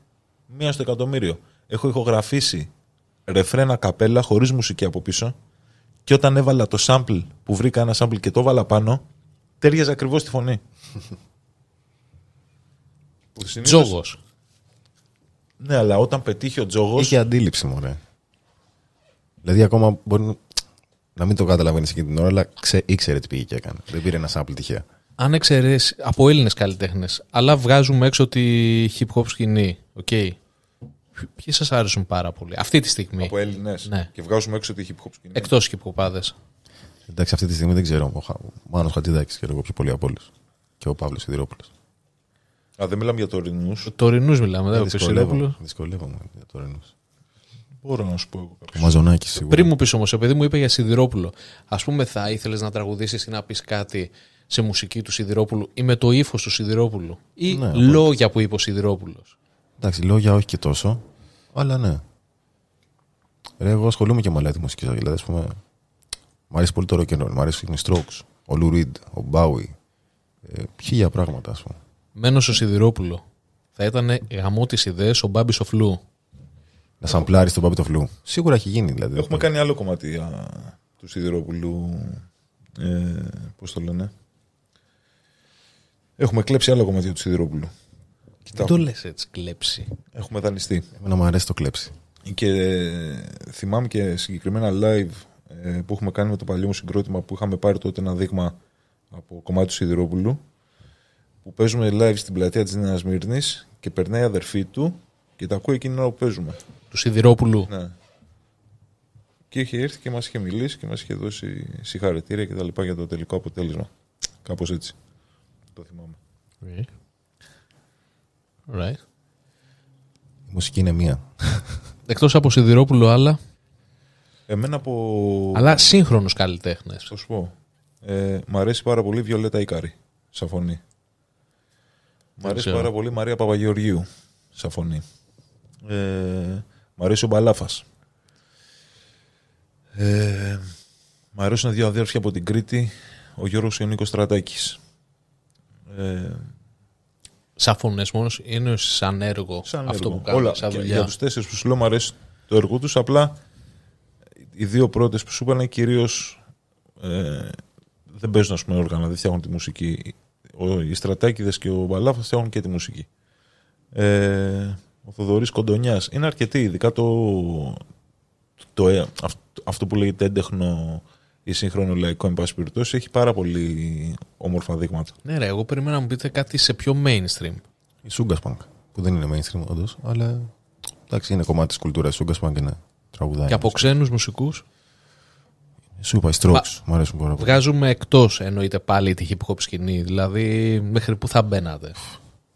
μία στο εκατομμύριο. Έχω ηχογραφήσει ρεφρένα καπέλα χωρίς μουσική από πίσω και όταν έβαλα το sample που βρήκα ένα sample και το έβαλα πάνω τέριαζε ακριβώς τη φωνή. Τζόγος. Ναι, αλλά όταν πετύχει ο τζόγος... Είχε αντίληψη, μωρέ. Δηλαδή ακόμα μπορεί να μην το καταλαβαίνεις εκείνη την ώρα, αλλά ξε, ήξερε τι πήγε και έκανε. Δεν πήρε ένα σάμπλ τυχαία. Αν εξαιρέσεις από Έλληνες καλλιτέχνες, αλλά βγάζουμε έξω τη hip hop σκηνή, οκ. Okay. Ποιοι σας άρεσαν πάρα πολύ αυτή τη στιγμή. Από Έλληνες. Ναι. Και βγάζουμε έξω τη hip hop σκηνή. Εκτός hip Εντάξει, αυτή τη στιγμή δεν ξέρω. Μάνος Χατζηδάκης και εγώ πιο πολύ από Και ο Παύλος Σιδηρόπουλος. Α, δεν μιλάμε για τωρινούς. Τωρινούς μιλάμε, δεν ε, Δυσκολεύομαι για τωρινούς. Μπορώ να σου πω εγώ κάποιος. Μαζονάκι ε, σίγουρα. Πριν μου πεις όμως, επειδή μου είπε για Σιδηρόπουλο, ας πούμε, θα ήθελες να τραγουδήσεις ή να πεις κάτι σε μουσική του Σιδηρόπουλου ή με το ύφος του Σιδηρόπουλου ή ναι, λόγια που είπε ο Σιδηρόπουλος. Εντάξει, λόγια όχι και τόσο, αλλά ναι. Ρε, εγώ ασχολούμαι και με άλλα τη μουσική. Δηλαδή, ας πούμε, μου αρέσει πολύ το rock and μου αρέσει οι Strokes, ο Lou ο Bowie. Ε, χίλια πράγματα, ας πούμε. Μένω στο Σιδηρόπουλο. Θα ήταν γαμό τη ιδέες ο Μπάμπης Φλού. Να σαμπλάρεις τον Πάπη το φλού. Σίγουρα έχει γίνει δηλαδή. Έχουμε κάνει άλλο κομμάτι του Σιδηρόπουλου. Ε, Πώς το λένε. Έχουμε κλέψει άλλο κομμάτι του Σιδηρόπουλου. Δεν το λες έτσι, κλέψει. Έχουμε δανειστεί. Εμένα μου αρέσει το κλέψει. Και ε, θυμάμαι και συγκεκριμένα live ε, που έχουμε κάνει με το παλιό μου συγκρότημα που είχαμε πάρει τότε ένα δείγμα από κομμάτι του Σιδηρόπουλου. Που παίζουμε live στην πλατεία της Νέας Μύρνη και περνάει η αδερφή του και τα ακούει εκείνη ώρα που παίζουμε του Σιδηρόπουλου. Ναι. Και είχε έρθει και μας είχε μιλήσει και μας είχε δώσει συγχαρητήρια και τα λοιπά για το τελικό αποτέλεσμα. Κάπως έτσι. Το θυμάμαι. Okay. Right. Η μουσική είναι μία. Εκτός από Σιδηρόπουλο, άλλα. Εμένα από. Αλλά σύγχρονους καλλιτέχνες. Θα σου πω. Ε, μ' αρέσει πάρα πολύ Βιολέτα Ικάρη. Σαφωνή. Μ' αρέσει πάρα πολύ Μαρία Παπαγεωργίου. Σαφωνή. Ε, Μ' αρέσει ο Μπαλάφας. Ε, μ' αρέσουν δύο αδέρφια από την Κρήτη, ο Γιώργος και ο Νίκος Στρατάκης. Ε, σαν είναι σαν έργο σαν έργο. αυτό που κάνω, Όλα, σαν δουλειά. Για τους τέσσερις που σου λέω μου αρέσει το έργο τους, απλά οι δύο πρώτες που σου είπαν κυρίως ε, δεν παίζουν ας πούμε όργανα, δεν φτιάχνουν τη μουσική. Ο, οι Στρατάκηδες και ο Μπαλάφας φτιάχνουν και τη μουσική. Ε, ο Θοδωρής Κοντονιάς, είναι αρκετοί, ειδικά το, το, ε, αυτό που λέγεται έντεχνο ή σύγχρονο λαϊκό, εν πάση περιπτώσει, έχει πάρα πολύ όμορφα δείγματα. Ναι, ρε, εγώ περίμενα να μου πείτε κάτι σε πιο mainstream. Η Σούγκα Πανκ, που δεν είναι mainstream, όντως, αλλά εντάξει, είναι κομμάτι της κουλτούρας. Η Σούγκα Πανκ είναι τραγουδάκι. Και από ξένους μουσικούς. Σου είπα, οι strokes. Μου αρέσουν πολύ. Βγάζουμε εκτός εννοείται πάλι τη hip hop σκηνή. Δηλαδή, μέχρι πού θα μπαίνατε.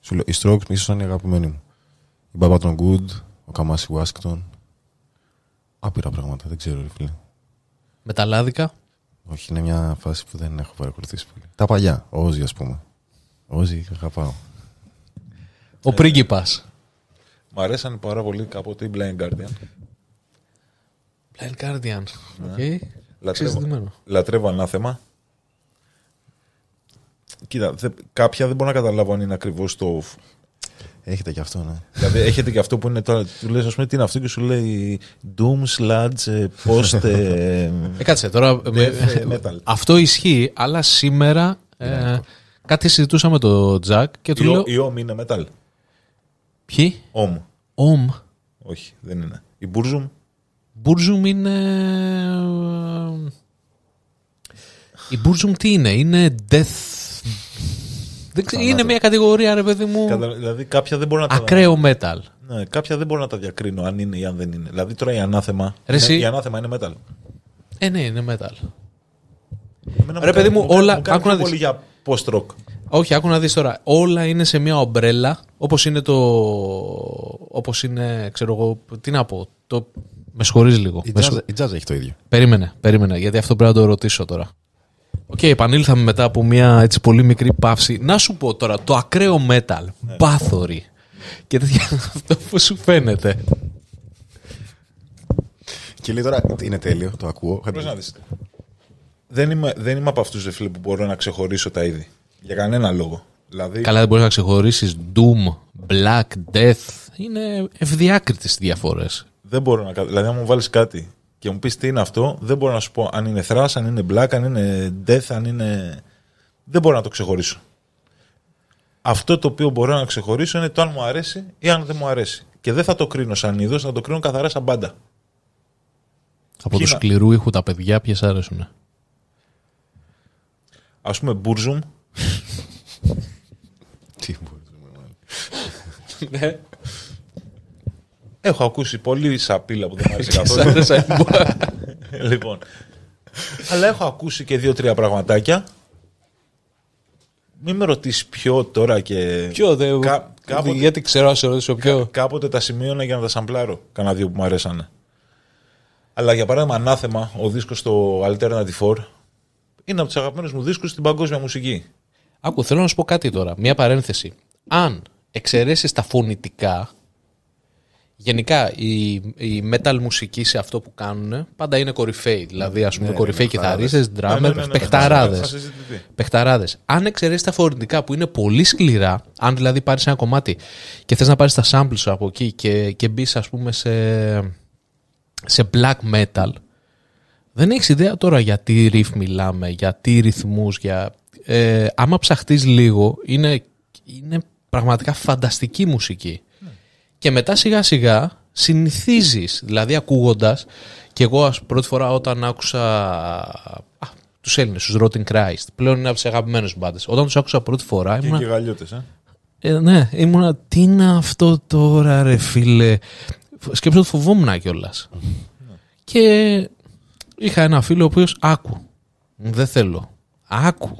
Σου λέω, οι strokes ίσως είναι μου η Μπαμπά των Γκουντ, ο Καμάσι Ουάσκτον. Άπειρα πράγματα, δεν ξέρω, ρε φίλε. Με τα λάδικα. Όχι, είναι μια φάση που δεν έχω παρακολουθήσει πολύ. Τα παλιά, ο Όζη, ας πούμε. Όζη, αγαπάω. Ο ε, πρίγκιπα. Μ' αρέσαν πάρα πολύ κάποτε οι Blind Guardian. Blind Guardian. Ναι. Λατρεύω, ανάθεμα. Κοίτα, κάποια δεν μπορώ να καταλάβω αν είναι ακριβώς το Έχετε και αυτό, ναι. Δηλαδή, έχετε και αυτό που είναι τώρα. Του λες, ας πούμε, τι είναι αυτό και σου λέει Doom, Sludge, ε, Post. Ε, ε, κάτσε τώρα. Ε, αυτό ισχύει, αλλά σήμερα ναι. κάτι συζητούσα με τον Τζακ και του λέω. Η OM είναι metal. Ποιοι? OM. OM. Όχι, δεν είναι. Η Burzum. Burzum είναι. Η Burzum τι είναι, είναι death δεν Είναι μια κατηγορία, ρε παιδί μου. Κατα... Δηλαδή κάποια δεν μπορώ να τα Ακραίο metal. Ναι, κάποια δεν μπορώ να τα διακρίνω αν είναι ή αν δεν είναι. Δηλαδή τώρα η ανάθεμα. Ρε, η ανάθεμα είναι metal. Ε, ναι, είναι metal. Εμένα ρε παιδί μου, μου όλα. Μου κάνει πολύ για post-rock. Όχι, άκου να δεις τώρα. Όλα είναι σε μια ομπρέλα. Όπως είναι το. Όπως είναι, ξέρω εγώ. Τι να πω. Το... Με συγχωρεί λίγο. Η jazz, η jazz έχει το ίδιο. Περίμενε, περίμενε. Γιατί αυτό πρέπει να το ρωτήσω τώρα. Οκ, okay, επανήλθαμε μετά από μια έτσι πολύ μικρή παύση. Να σου πω τώρα, το ακραίο metal, ναι. μπάθορη και τέτοια αυτό που σου φαίνεται. Και λέει τώρα, είναι τέλειο, το ακούω. Πώς να δεις. Δεν είμαι, δεν είμαι από αυτούς, φίλε, που μπορώ να ξεχωρίσω τα είδη. Για κανένα λόγο. Δηλαδή... Καλά δεν μπορείς να ξεχωρίσεις Doom, Black, Death. Είναι ευδιάκριτες οι διαφορές. Δεν μπορώ να... Δηλαδή, αν μου βάλεις κάτι και μου πεις τι είναι αυτό, δεν μπορώ να σου πω αν είναι thrash, αν είναι black, αν είναι death, αν είναι. Δεν μπορώ να το ξεχωρίσω. Αυτό το οποίο μπορώ να ξεχωρίσω είναι το αν μου αρέσει ή αν δεν μου αρέσει. Και δεν θα το κρίνω σαν είδος, θα το κρίνω καθαρά σαν πάντα. Από τους σκληρού ήχου τα παιδιά, ποιες άρεσουν. Ας πούμε, Μπούρζουμ. Τι Μπούρζουμ, Ναι. Έχω ακούσει πολύ σαπίλα που δεν μου αρέσει καθόλου. λοιπόν. Αλλά έχω ακούσει και δύο-τρία πραγματάκια. Μην με ρωτήσεις ποιο τώρα και. Ποιο δεν. Κα... Κάποτε... Γιατί ξέρω σε ρωτήσω ποιο. Κάποτε τα σημείωνα για να τα σαμπλάρω. Κάνα δύο που μου αρέσανε. Αλλά για παράδειγμα, ανάθεμα, ο δίσκος στο Alternative 4 είναι από τους αγαπημένους μου δίσκους στην παγκόσμια μουσική. Άκου, θέλω να σου πω κάτι τώρα. Μία παρένθεση. Αν εξαιρέσεις τα φωνητικά, Γενικά, η, η metal μουσική σε αυτό που κάνουν πάντα είναι κορυφαίοι. Δηλαδή, ας πούμε, ναι, κορυφαίοι ναι, ναι, κιθαρίστες, drummer, παιχταράδε. Παιχταράδες. Αν εξαιρέσεις τα φορητικά που είναι πολύ σκληρά, αν δηλαδή πάρεις ένα κομμάτι και θες να πάρεις τα samples σου από εκεί και, και μπεις, ας πούμε, σε, σε black metal, δεν έχεις ιδέα τώρα για τι riff μιλάμε, για τι ρυθμούς, για. Ε, άμα ψαχτείς λίγο, είναι, είναι πραγματικά φανταστική μουσική και μετά σιγά σιγά συνηθίζεις, δηλαδή ακούγοντας και εγώ πρώτη φορά όταν άκουσα του τους Έλληνες, τους Rotten Christ, πλέον είναι από τις αγαπημένες μπάντες. Όταν τους άκουσα πρώτη φορά... Και ήμουν... και γαλλιώτες, ε? ε ναι, ήμουνα, τι είναι αυτό τώρα ρε φίλε. Σκέψω ότι φοβόμουν κιόλας. και είχα ένα φίλο ο οποίος άκου, δεν θέλω, άκου,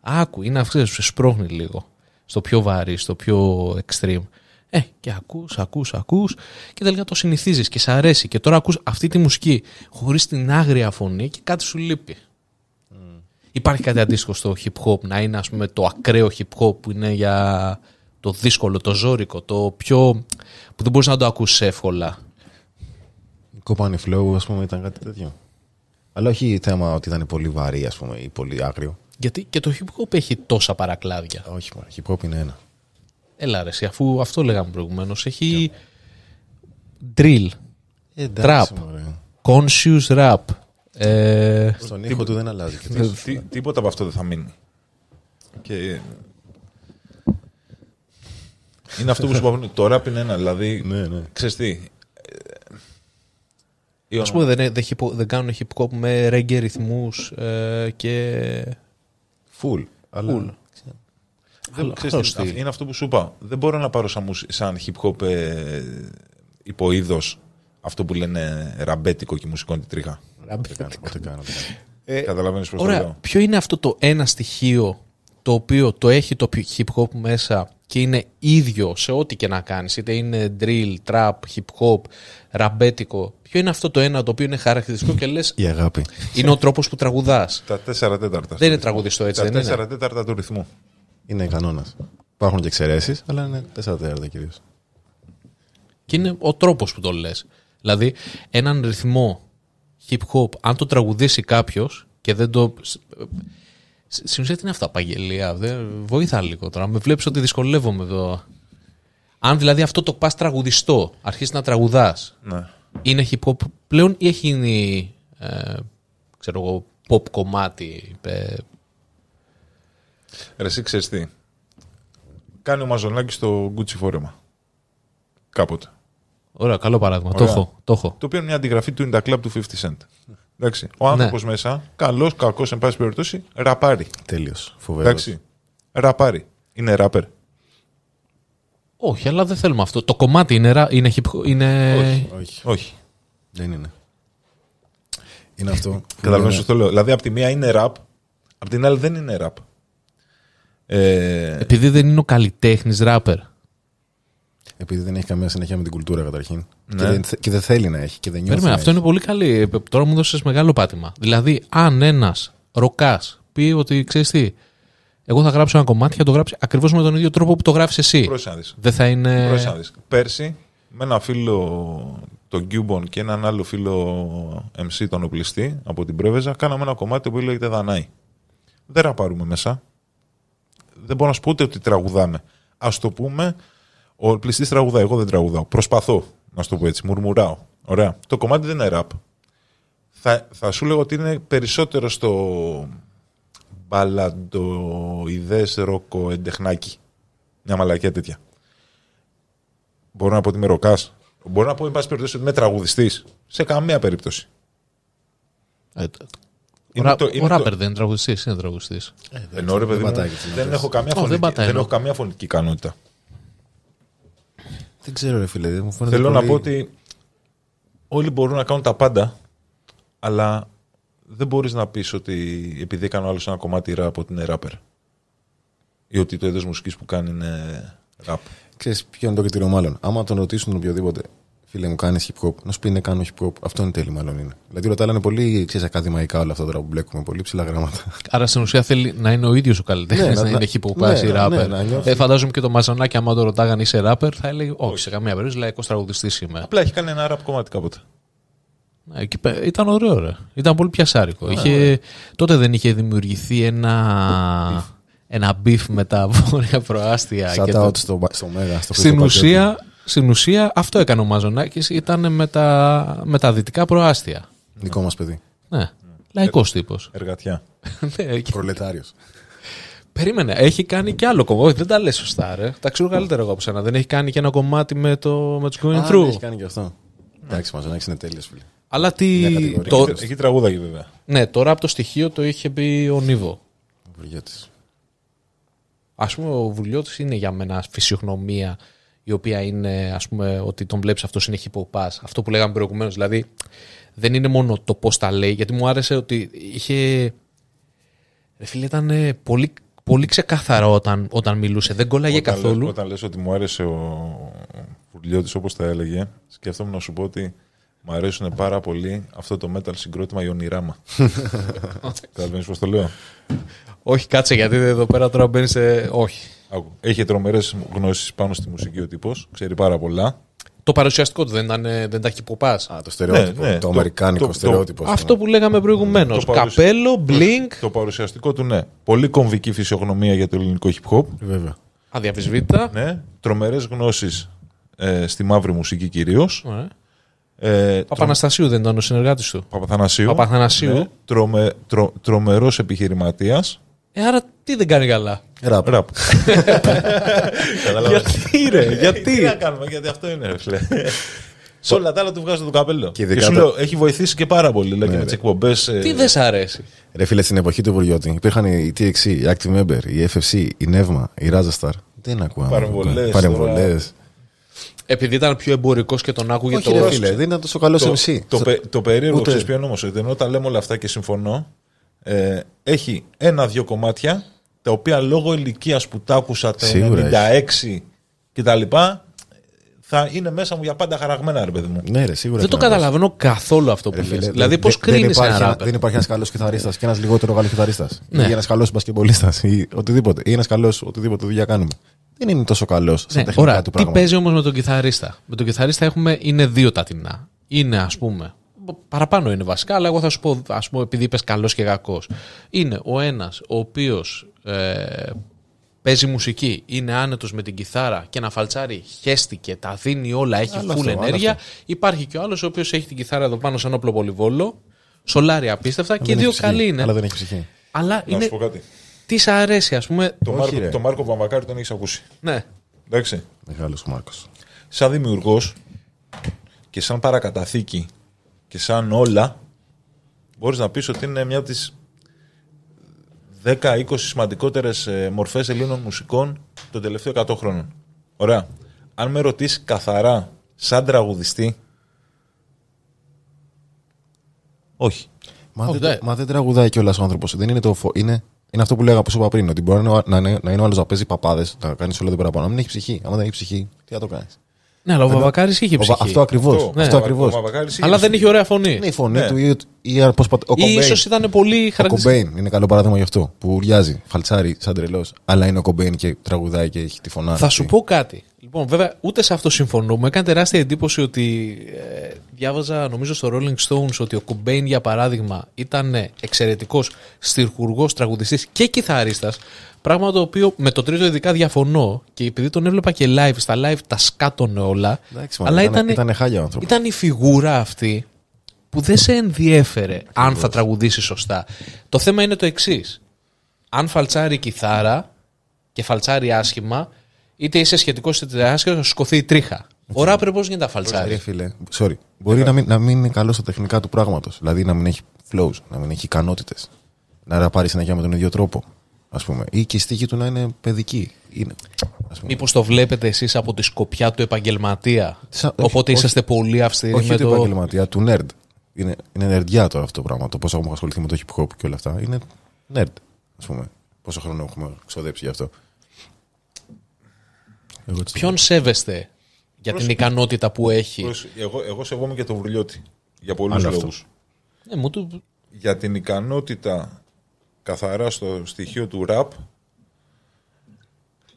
άκου, είναι που σε σπρώχνει λίγο. Στο πιο βαρύ, στο πιο extreme. Ε, και ακούς, ακούς, ακούς και τελικά το συνηθίζεις και σ' αρέσει. Και τώρα ακούς αυτή τη μουσική χωρίς την άγρια φωνή και κάτι σου λείπει. Mm. Υπάρχει κάτι αντίστοιχο στο hip hop, να είναι ας πούμε το ακραίο hip hop που είναι για το δύσκολο, το ζώρικο, το πιο. που δεν μπορείς να το ακούσει εύκολα. Κοπάνι φλόγου, ας πούμε, ήταν κάτι τέτοιο. Αλλά όχι θέμα ότι ήταν πολύ βαρύ, ας πούμε, ή πολύ άγριο. Γιατί και το hip hop έχει τόσα παρακλάδια. Όχι, hip hop είναι ένα. Έλα ρε, αφού αυτό λέγαμε προηγουμένως. Έχει drill, ε, trap, conscious rap. Ε... Στον ήχο του δεν αλλάζει. Τι, τίποτα από αυτό δεν θα μείνει. Και... Είναι αυτό που σου είπα το rap είναι ένα, δηλαδή, ναι, ναι. ξέρεις τι, ε, ε, Ας πούμε δεν, δεν, δεν κάνουν hip hop με reggae ρυθμούς ε, και... Full. Αλλά... Full. Δεν, ξέρεις, είναι αυτό που σου είπα. Δεν μπορώ να πάρω σαν, σαν hip hop ε, υποείδος αυτό που λένε ραμπέτικο και μουσικό τρίχα. Ραμπέτικο. Ε, Καταλαβαίνεις πώς το λέω. Ποιο είναι αυτό το ένα στοιχείο το οποίο το έχει το hip hop μέσα και είναι ίδιο σε ό,τι και να κάνεις, είτε είναι drill, trap, hip hop, ραμπέτικο. Ποιο είναι αυτό το ένα το οποίο είναι χαρακτηριστικό και λες Η αγάπη. Είναι ο τρόπος που τραγουδάς. Τα τέσσερα τέταρτα. Δεν είναι τραγουδιστό έτσι, δεν είναι. Τα τέσσερα τέταρτα του ρυθμού. Είναι κανόνας. Υπάρχουν και εξαιρέσεις, αλλά είναι 4 τέταρτα κυρίως. Και είναι ο τρόπος που το λες. Δηλαδή, έναν ρυθμό hip hop, αν το τραγουδήσει κάποιος και δεν το. Στην ουσία, τι είναι αυτά, παγγελία. Βοήθα λίγο τώρα. Με βλέπεις ότι δυσκολεύομαι εδώ. Αν δηλαδή αυτό το πας τραγουδιστό, αρχίσεις να τραγουδάς. Ναι. Είναι hip hop πλέον ή έχει γίνει. Ε, ξέρω εγώ, pop κομμάτι, ε, Ρε, εσύ ξέρεις τι. Κάνει ο Μαζονάκης στο Gucci φόρεμα. Κάποτε. Ωραία, καλό παράδειγμα. Ωραία. Το, έχω, το έχω. Το οποίο είναι μια αντιγραφή του In the Club του 50 Cent. Εντάξει. Ο ναι. άνθρωπος μέσα, καλός, κακός, εν πάση περιπτώσει, ραπάρι. Τέλειος. Φοβερός. Εντάξει. ραπάρι, Είναι ράπερ. Όχι, αλλά δεν θέλουμε αυτό. Το κομμάτι είναι, ρα... είναι, hip... Όχι, όχι. όχι. Δεν είναι. Είναι αυτό. Καταλαβαίνω σου το λέω. Δηλαδή, από τη μία είναι ραπ, από την άλλη δεν είναι ραπ. Ε, επειδή δεν είναι ο καλλιτέχνης ράπερ. Επειδή δεν έχει καμία συνέχεια με την κουλτούρα καταρχήν. Ναι. Και, δεν, και δεν θέλει να έχει και δεν νιώθει. Περίμενα, αυτό είναι πολύ καλή. Ε, τώρα μου δώσες μεγάλο πάτημα. Δηλαδή, αν ένας ροκάς πει ότι ξέρεις τι, εγώ θα γράψω ένα κομμάτι και θα το γράψει ακριβώς με τον ίδιο τρόπο που το γράφεις εσύ. Προσάδεις. Δεν θα είναι. Προσάδεις. Πέρσι, με ένα φίλο τον Κιούμπον και έναν άλλο φίλο MC, τον οπλιστή από την Πρέβεζα, κάναμε ένα κομμάτι που λέγεται Δανάη. Δεν ραπάρουμε μέσα δεν μπορώ να σου πω ούτε ότι τραγουδάμε. Ας το πούμε, ο πληστή τραγουδάει. Εγώ δεν τραγουδάω. Προσπαθώ, να σου το πω έτσι. Μουρμουράω. Ωραία. Το κομμάτι δεν είναι ραπ, Θα, σου λέω ότι είναι περισσότερο στο μπαλαντοειδές ροκο εντεχνάκι. Μια μαλακία τέτοια. Μπορώ να πω ότι είμαι ροκάς. Μπορώ να πω, εν πάση περιπτώσει, ότι είμαι τραγουδιστής. Σε καμία περίπτωση. Ε, είναι ο, ράπερ δεν είναι τραγουδιστής, είναι Ε, δεν, Ενώ, ρε, δεν, δεν, έχω λοιπόν. καμία φωνική δεν, ικανότητα. Δεν ξέρω, ρε φίλε. Μου Θέλω πολύ... να πω ότι όλοι μπορούν να κάνουν τα πάντα, αλλά δεν μπορείς να πεις ότι επειδή έκανε άλλος ένα κομμάτι ραπ ότι είναι ράπερ. Ή ότι το είδος μουσικής που κάνει είναι ραπ. Ξέρεις ποιο είναι το κριτήριο, μάλλον. Άμα τον ρωτήσουν οποιοδήποτε, Φίλε μου, κάνεις hip hop. Να σου πει ναι, κάνω hip hop. Αυτό είναι τέλειο, μάλλον είναι. Δηλαδή όλα άλλα είναι πολύ ξέρεις, ακαδημαϊκά όλα αυτά τώρα που μπλέκουμε. Πολύ ψηλά γράμματα. Άρα στην ουσία θέλει να είναι ο ίδιος ο καλλιτέχνης, ναι, να, να, είναι hip hop ναι, ναι rapper. Ναι, ναι, ε, φαντάζομαι και το Μαζανάκι, άμα το ρωτάγανε είσαι rapper, θα έλεγε Όχι, σε καμία περίπτωση λαϊκό τραγουδιστής είμαι. Απλά έχει κάνει ένα ραπ κομμάτι κάποτε. Ναι, ήταν ωραίο, ρε. Ήταν πολύ πιασάρικο. Ναι, είχε... Τότε δεν είχε δημιουργηθεί ένα. Ένα μπιφ με τα βόρεια προάστια. Σαν και το... στο, Μέγα. στην ουσία, στην ουσία αυτό έκανε ο Μαζονάκης, ήταν με τα, με τα δυτικά προάστια. Δικό μας παιδί. Ναι. Λαϊκός τύπος. Ε, εργατιά. Ναι, Προλετάριος. Περίμενε, έχει κάνει και άλλο κομμάτι. δεν τα λες σωστά, ρε. Τα ξέρω καλύτερα εγώ από σένα. Δεν έχει κάνει και ένα κομμάτι με, το, με τους Going Through. Ναι, έχει κάνει και αυτό. Εντάξει, μα είναι τέλειος, φίλε. Αλλά τι. Το... Έχει βέβαια. Ναι, τώρα από το στοιχείο το είχε πει ο Νίβο. Ο Βουλιώτης. Ας πούμε, ο Βουλιώτης είναι για μένα φυσιογνωμία η οποία είναι ας πούμε ότι τον βλέπεις αυτό είναι hip Αυτό που λέγαμε προηγουμένως, δηλαδή δεν είναι μόνο το πώς τα λέει, γιατί μου άρεσε ότι είχε... Ρε φίλε, ήταν πολύ, πολύ ξεκάθαρο όταν, όταν μιλούσε, δεν κόλλαγε καθόλου. Λες, όταν λες ότι μου άρεσε ο Πουρλιώτης όπως τα έλεγε, σκέφτομαι να σου πω ότι μου αρέσουν πάρα πολύ αυτό το metal συγκρότημα η ονειράμα. Καταλαβαίνεις πώς το λέω. Όχι, κάτσε γιατί εδώ πέρα τώρα μπαίνεις σε... Όχι. Άκου. Έχει τρομερές γνώσεις πάνω στη μουσική ο τύπος. Ξέρει πάρα πολλά. Το παρουσιαστικό του δεν, τα έχει Α, το στερεότυπο. Ναι, ναι, το, αμερικάνικο στερεότυπο. αυτό που λέγαμε προηγουμένως. Καπέλο, μπλίνκ. Το παρουσιαστικό του, ναι. Πολύ κομβική φυσιογνωμία για το ελληνικό hip hop. Βέβαια. Αδιαφυσβήτητα. Ναι. Τρομερές γνώσεις ε, στη μαύρη μουσική κυρίως. Ναι. Ε, Παπαναστασίου δεν ήταν ο συνεργάτης του. Παπαθανασίου. Παπαθανασίου. Ναι. Τρομε, τρο, τρομερός επιχειρηματίας. Ε, άρα τι δεν κάνει καλά. Ραπ. Ραπ. γιατί ρε, ε, γιατί. τι να κάνουμε, γιατί αυτό είναι. Σε όλα τα άλλα του βγάζω το καπέλο. Και, σου λέω, έχει βοηθήσει και πάρα πολύ. και ναι, με τις εκπομπές. Ε, τι δεν σ' αρέσει. Ρε φίλε, στην εποχή του Βουριώτη υπήρχαν η TXC, η Active Member, η FFC, η Νεύμα, η Razastar. Δεν ακούγαμε. Παρεμβολέ. Επειδή ήταν πιο εμπορικός και τον άκουγε Όχι, το ρε φίλε, δεν ήταν τόσο καλός MC. Το, το, το περίεργο ξέρεις ποιο ότι ενώ τα λέμε όλα αυτά και συμφωνώ, ε, έχει ένα-δύο κομμάτια τα οποία λόγω ηλικίας που τα άκουσα τα 96 κτλ. Θα είναι μέσα μου για πάντα χαραγμένα, ρε παιδί μου. Ναι, ρε, σίγουρα. Δεν το καταλαβαίνω καθόλου αυτό που ε, λέει. Δηλαδή, πώ κρίνει ένα Δεν υπάρχει ένας καλός κιθαρίστας και ένας λιγότερο καλός κιθαρίστας. Ναι. Ή ένας καλός μπασκεμπολίστας ή οτιδήποτε. Ή ένας καλός οτιδήποτε δουλειά κάνουμε. Δεν είναι τόσο καλός ναι, ωραία, του πράγματα. Τι παίζει όμως με τον κιθαρίστα. Με τον κιθαρίστα έχουμε, είναι δύο τα τεινά. Είναι, ας πούμε, παραπάνω είναι βασικά, αλλά εγώ θα σου πω, ας πούμε, επειδή είπες καλός και κακός. Είναι ο ένας ο οποίος ε, παίζει μουσική, είναι άνετος με την κιθάρα και να φαλτσάρει, χέστηκε, τα δίνει όλα, έχει full ενέργεια. Υπάρχει και ο άλλος ο οποίος έχει την κιθάρα εδώ πάνω σαν όπλο πολυβόλο, σολάρι απίστευτα αλλά και δύο καλοί είναι. Αλλά δεν έχει ψυχή. Αλλά να είναι... σου πω κάτι. Τι αρέσει, ας πούμε. Το, Μάρκο, Μάρκο Βαμβακάρη τον έχεις ακούσει. Ναι. Εντάξει. Μεγάλος Μάρκος. Σαν δημιουργός και σαν παρακαταθήκη και σαν όλα, μπορείς να πεις ότι είναι μια από τις 10-20 σημαντικότερες ε, μορφές Ελλήνων μουσικών των τελευταίων 100 χρόνων. Ωραία. Αν με ρωτήσεις καθαρά σαν τραγουδιστή, όχι. Μα, δεν, μα δεν τραγουδάει κιόλας ο άνθρωπος. είναι Είναι, είναι αυτό που λέγαμε, που σου είπα πριν. Ότι μπορεί να, να, να είναι ο άλλος να παίζει παπάδες, να κάνεις όλο το παραπάνω. Αν δεν έχει ψυχή. Αν δεν έχει ψυχή, τι θα το κάνεις. Ναι, αλλά ο Βαβακάρης είχε ψυχή. Αυτό ακριβώς. ακριβώς. Ναι. αλλά δεν είχε ωραία φωνή. Ναι, η φωνή ναι. του ή, ή, ο ή ίσως ήταν πολύ χαρακτηριστικό. Ο Κομπέιν είναι καλό παράδειγμα γι' αυτό. Που ουριάζει, φαλτσάρι, σαν τρελός. Αλλά είναι ο Κομπέιν και τραγουδάει και έχει τη φωνά. Θα σου πω κάτι. Λοιπόν, βέβαια, ούτε σε αυτό Μου Έκανε τεράστια εντύπωση ότι ε, διάβαζα, νομίζω, στο Rolling Stones ότι ο Κομπέιν, για παράδειγμα, ήταν εξαιρετικός στιχουργός, τραγουδιστής και κυθαρίστα. Πράγμα το οποίο με το τρίτο ειδικά διαφωνώ και επειδή τον έβλεπα και live, στα live τα σκάτωνε όλα. αλλά ήταν, ήταν, ήταν η φιγούρα αυτή που δεν σε ενδιέφερε αν θα τραγουδήσεις σωστά. Το θέμα είναι το εξής. Αν φαλτσάρει κιθάρα και φαλτσάρει άσχημα, είτε είσαι σχετικός είτε άσχημα θα σου σκοθεί η τρίχα. Ο ράπερ πώς γίνεται να φαλτσάρεις. Μπορεί, φίλε. Sorry. Μπορεί να μην, να μην είναι καλό στα τεχνικά του πράγματος. Δηλαδή να μην έχει flows, να μην έχει ικανότητες. Να ραπάρει συνέχεια με τον ίδιο τρόπο ας πούμε. Ή και η στίχη του να είναι παιδική. Είναι, ας πούμε. Μήπως το βλέπετε εσείς από τη σκοπιά του επαγγελματία. Οπότε όχι, είσαστε πολύ αυστηροί όχι με το... Όχι του επαγγελματία, του nerd. Είναι, είναι νερντιά τώρα αυτό το πράγμα. Το πώς έχουμε ασχοληθεί με το hip hop και όλα αυτά. Είναι nerd, ας πούμε. Πόσο χρόνο έχουμε ξοδέψει γι' αυτό. Εγώ Ποιον σέβεστε για την ικανότητα που έχει. Εγώ, εγώ σεβόμαι και τον βουλιώτη. Για πολλούς λόγους. Ναι, μου το... Για την ικανότητα καθαρά στο στοιχείο του ραπ.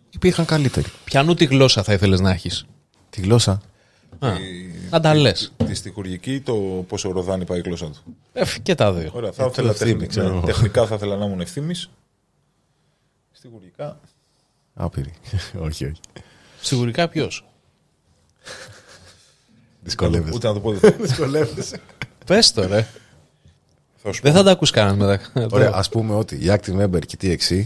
Υπήρχαν καλύτεροι. Πιανού τη γλώσσα θα ήθελες να έχεις. Τη γλώσσα. να τα λες. Τη στοιχουργική, το πόσο ροδάνει πάει η γλώσσα του. Ε, και τα δύο. Ωραία, θα ήθελα τεχνικά, τεχνικά θα ήθελα να ήμουν ευθύνη. Στοιχουργικά. Άπειρη. όχι, όχι. Στοιχουργικά ποιος. Δυσκολεύεσαι. Ούτε να το πω. Δυσκολεύεσαι. Πες το, ρε δεν θα τα ακούσει κανέναν μετά. Ωραία, ας πούμε ότι η Active Member και η TXC e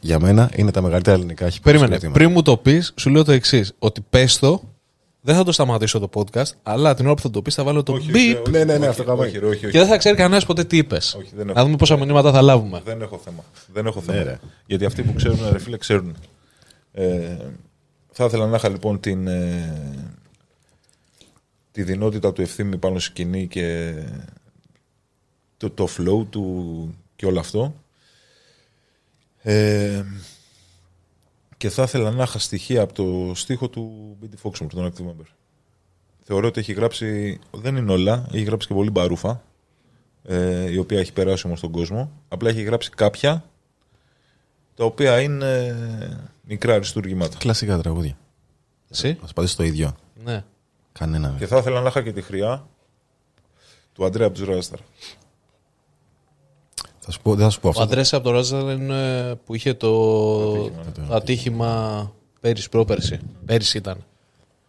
για μένα είναι τα μεγαλύτερα ελληνικά Περίμενε, πριν μου το πεις, σου λέω το εξής. ότι πες το, δεν θα το σταματήσω το podcast, αλλά την ώρα που θα το πεις θα βάλω το όχι, Ναι, ναι, ναι, αυτό κάνω. Και δεν θα ξέρει κανένας ποτέ τι είπες. Να δούμε πόσα μηνύματα θα λάβουμε. Δεν έχω θέμα. Δεν έχω ναι, θέμα. Γιατί αυτοί που ξέρουν, ρε φίλε, ξέρουν. Ε, θα ήθελα να είχα λοιπόν την, ε, τη δυνότητα του ευθύμη πάνω στη σκηνή και το, το flow του και όλο αυτό. Ε, και θα ήθελα να είχα στοιχεία από το στίχο του Μπίτι μου τον Active Member. Θεωρώ ότι έχει γράψει, δεν είναι όλα, έχει γράψει και πολύ μπαρούφα, ε, η οποία έχει περάσει όμως τον κόσμο. Απλά έχει γράψει κάποια, τα οποία είναι μικρά αριστούργημάτα. Κλασικά τραγούδια. Εσύ. Θα πατήσω το ίδιο. Ναι. Κανένα. Και θα ήθελα να είχα και τη χρειά του Αντρέα Μπτζουράσταρα. Θα σου πω, δεν θα σου πω αυτό. Ο Αντρέα από το Ράζαλεν που είχε ναι, το ατύχημα, ατύχημα, πέρυσι, πρόπερσι. Πέρυσι ήταν.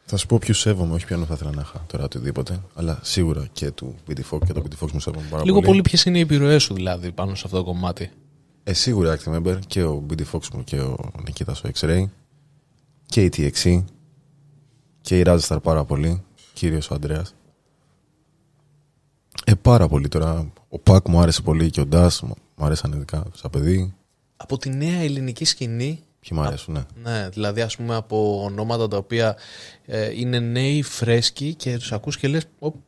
Θα σου πω ποιους σέβομαι, όχι ποιον θα ήθελα να είχα τώρα οτιδήποτε. Αλλά σίγουρα και του BTFOX και το BTFOX μου σέβομαι πάρα Λίγο πολύ. πολύ ποιες είναι οι επιρροές σου δηλαδή πάνω σε αυτό το κομμάτι. Ε, σίγουρα Active Member και ο BTFOX μου και ο Νικήτας ο X-Ray και η TXE και η Ράζεσταρ πάρα πολύ, κύριος ο Αντρέα. Ε, πάρα πολύ τώρα. Ο Πακ μου άρεσε πολύ και ο Ντάς μου άρεσαν ειδικά σαν παιδί. Από τη νέα ελληνική σκηνή. Ποιοι μου αρέσουν, ναι. Ναι, δηλαδή ας πούμε από ονόματα τα οποία ε, είναι νέοι, φρέσκοι και τους ακούς και λες,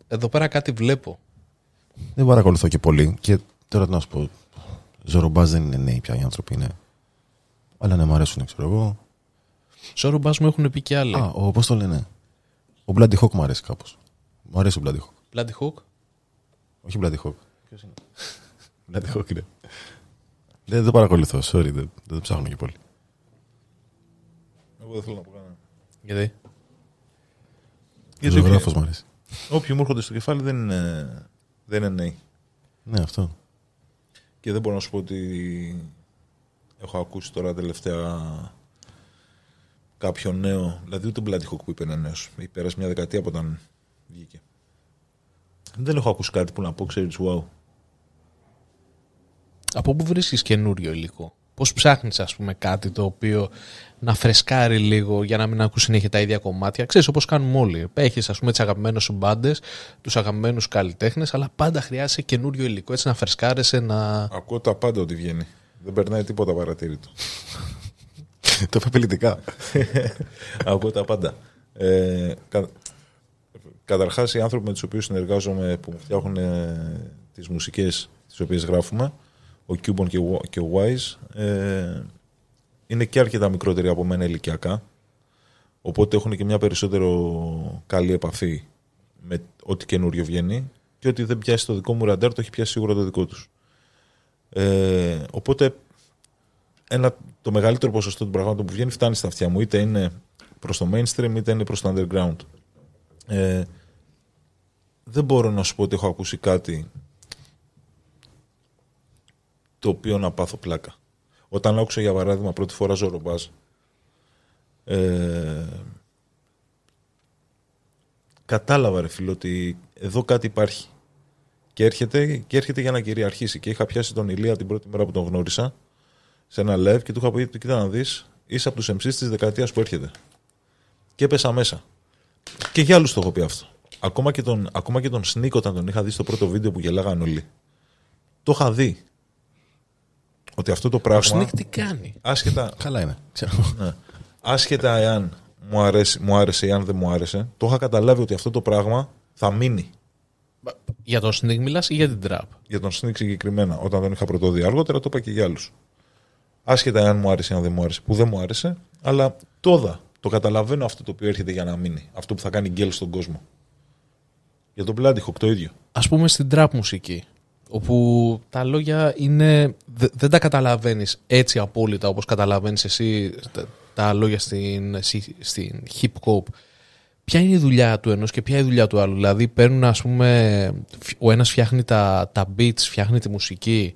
εδώ πέρα κάτι βλέπω. Δεν παρακολουθώ και πολύ και τώρα να σου πω, Ζωρομπά δεν είναι νέοι πια οι άνθρωποι, είναι. Αλλά ναι, μου αρέσουν, ξέρω εγώ. Ζωρομπά μου έχουν πει και άλλοι. Α, πώς το λένε. Ο Bloody μου αρέσει κάπως. Μου αρέσει ο Bloody Hawk. Όχι Bloody Hawk. Ποιος είναι. Bloody Hawk είναι. Δεν το παρακολουθώ, sorry, δεν, δεν το ψάχνω και πολύ. Εγώ δεν θέλω να πω κανένα. Γιατί? Γιατί ο ζωγράφος μου αρέσει. Όποιοι μου έρχονται στο κεφάλι δεν είναι, δεν είναι νέοι. Ναι, αυτό. Και δεν μπορώ να σου πω ότι έχω ακούσει τώρα τελευταία κάποιο νέο, δηλαδή ούτε Bloody Hawk που είπε ένα νέος. Πέρασε μια δεκαετία από όταν βγήκε. Δεν έχω ακούσει κάτι που να πω, ξέρεις, wow. Από πού βρίσκεις καινούριο υλικό, Πώς ψάχνεις, ας πούμε, κάτι το οποίο να φρεσκάρει λίγο για να μην ακούσει συνέχεια τα ίδια κομμάτια. Ξέρεις, όπως κάνουμε όλοι. Έχεις, ας πούμε, τις αγαπημένες σου μπάντες, τους αγαπημένους καλλιτέχνες, αλλά πάντα χρειάζεσαι καινούριο υλικό έτσι να φρεσκάρεσαι, να. Ακούω τα πάντα ότι βγαίνει. Δεν περνάει τίποτα παρατήρητο. το είπα Ακούω τα πάντα. Ε, Καταρχάς, οι άνθρωποι με τους οποίους συνεργάζομαι που μου φτιάχνουν ε, τις μουσικές τις οποίες γράφουμε, ο Κιούμπον και ο Wise, ε, είναι και αρκετά μικρότεροι από μένα ηλικιακά. Οπότε έχουν και μια περισσότερο καλή επαφή με ό,τι καινούριο βγαίνει και ότι δεν πιάσει το δικό μου ραντάρ, το έχει πιάσει σίγουρα το δικό τους. Ε, οπότε ένα, το μεγαλύτερο ποσοστό των πραγμάτων που βγαίνει φτάνει στα αυτιά μου, είτε είναι προς το mainstream είτε είναι προς το underground. Ε, δεν μπορώ να σου πω ότι έχω ακούσει κάτι το οποίο να πάθω πλάκα. Όταν άκουσα για παράδειγμα πρώτη φορά Ζωρομπάς, ε, κατάλαβα ρε φίλο ότι εδώ κάτι υπάρχει και έρχεται, και έρχεται για να κυριαρχήσει και είχα πιάσει τον Ηλία την πρώτη μέρα που τον γνώρισα σε ένα live και του είχα πει κοίτα να δεις είσαι από τους MC της δεκαετίας που έρχεται και έπεσα μέσα και για άλλους το έχω πει αυτό. Ακόμα και τον, ακόμα και τον Σνίκ όταν τον είχα δει στο πρώτο βίντεο που γελάγαν όλοι. Το είχα δει. Ότι αυτό το πράγμα. Ο Σνίκ τι κάνει. Άσχετα. Καλά είναι. Ξέρω. Ναι. Άσχετα εάν μου, αρέσει, μου άρεσε ή αν δεν μου άρεσε, το είχα καταλάβει ότι αυτό το πράγμα θα μείνει. Για τον Σνίκ μιλάς ή για την τραπ. Για τον Σνίκ συγκεκριμένα. Όταν τον είχα πρωτόδει αργότερα, το είπα και για άλλους. Άσχετα εάν μου άρεσε ή αν δεν μου άρεσε. Που δεν μου άρεσε, αλλά τώρα το καταλαβαίνω αυτό το οποίο έρχεται για να μείνει. Αυτό που θα κάνει γκέλ στον κόσμο. Για τον Πλάντιχοκ το ίδιο. Ας πούμε στην τραπ μουσική. Όπου τα λόγια είναι. Δεν τα καταλαβαίνεις έτσι απόλυτα όπως καταλαβαίνεις εσύ τα, λόγια στην, στην hip hop. Ποια είναι η δουλειά του ενός και ποια είναι η δουλειά του άλλου. Δηλαδή, παίρνουν, ας πούμε, ο ένας φτιάχνει τα, τα beats, φτιάχνει τη μουσική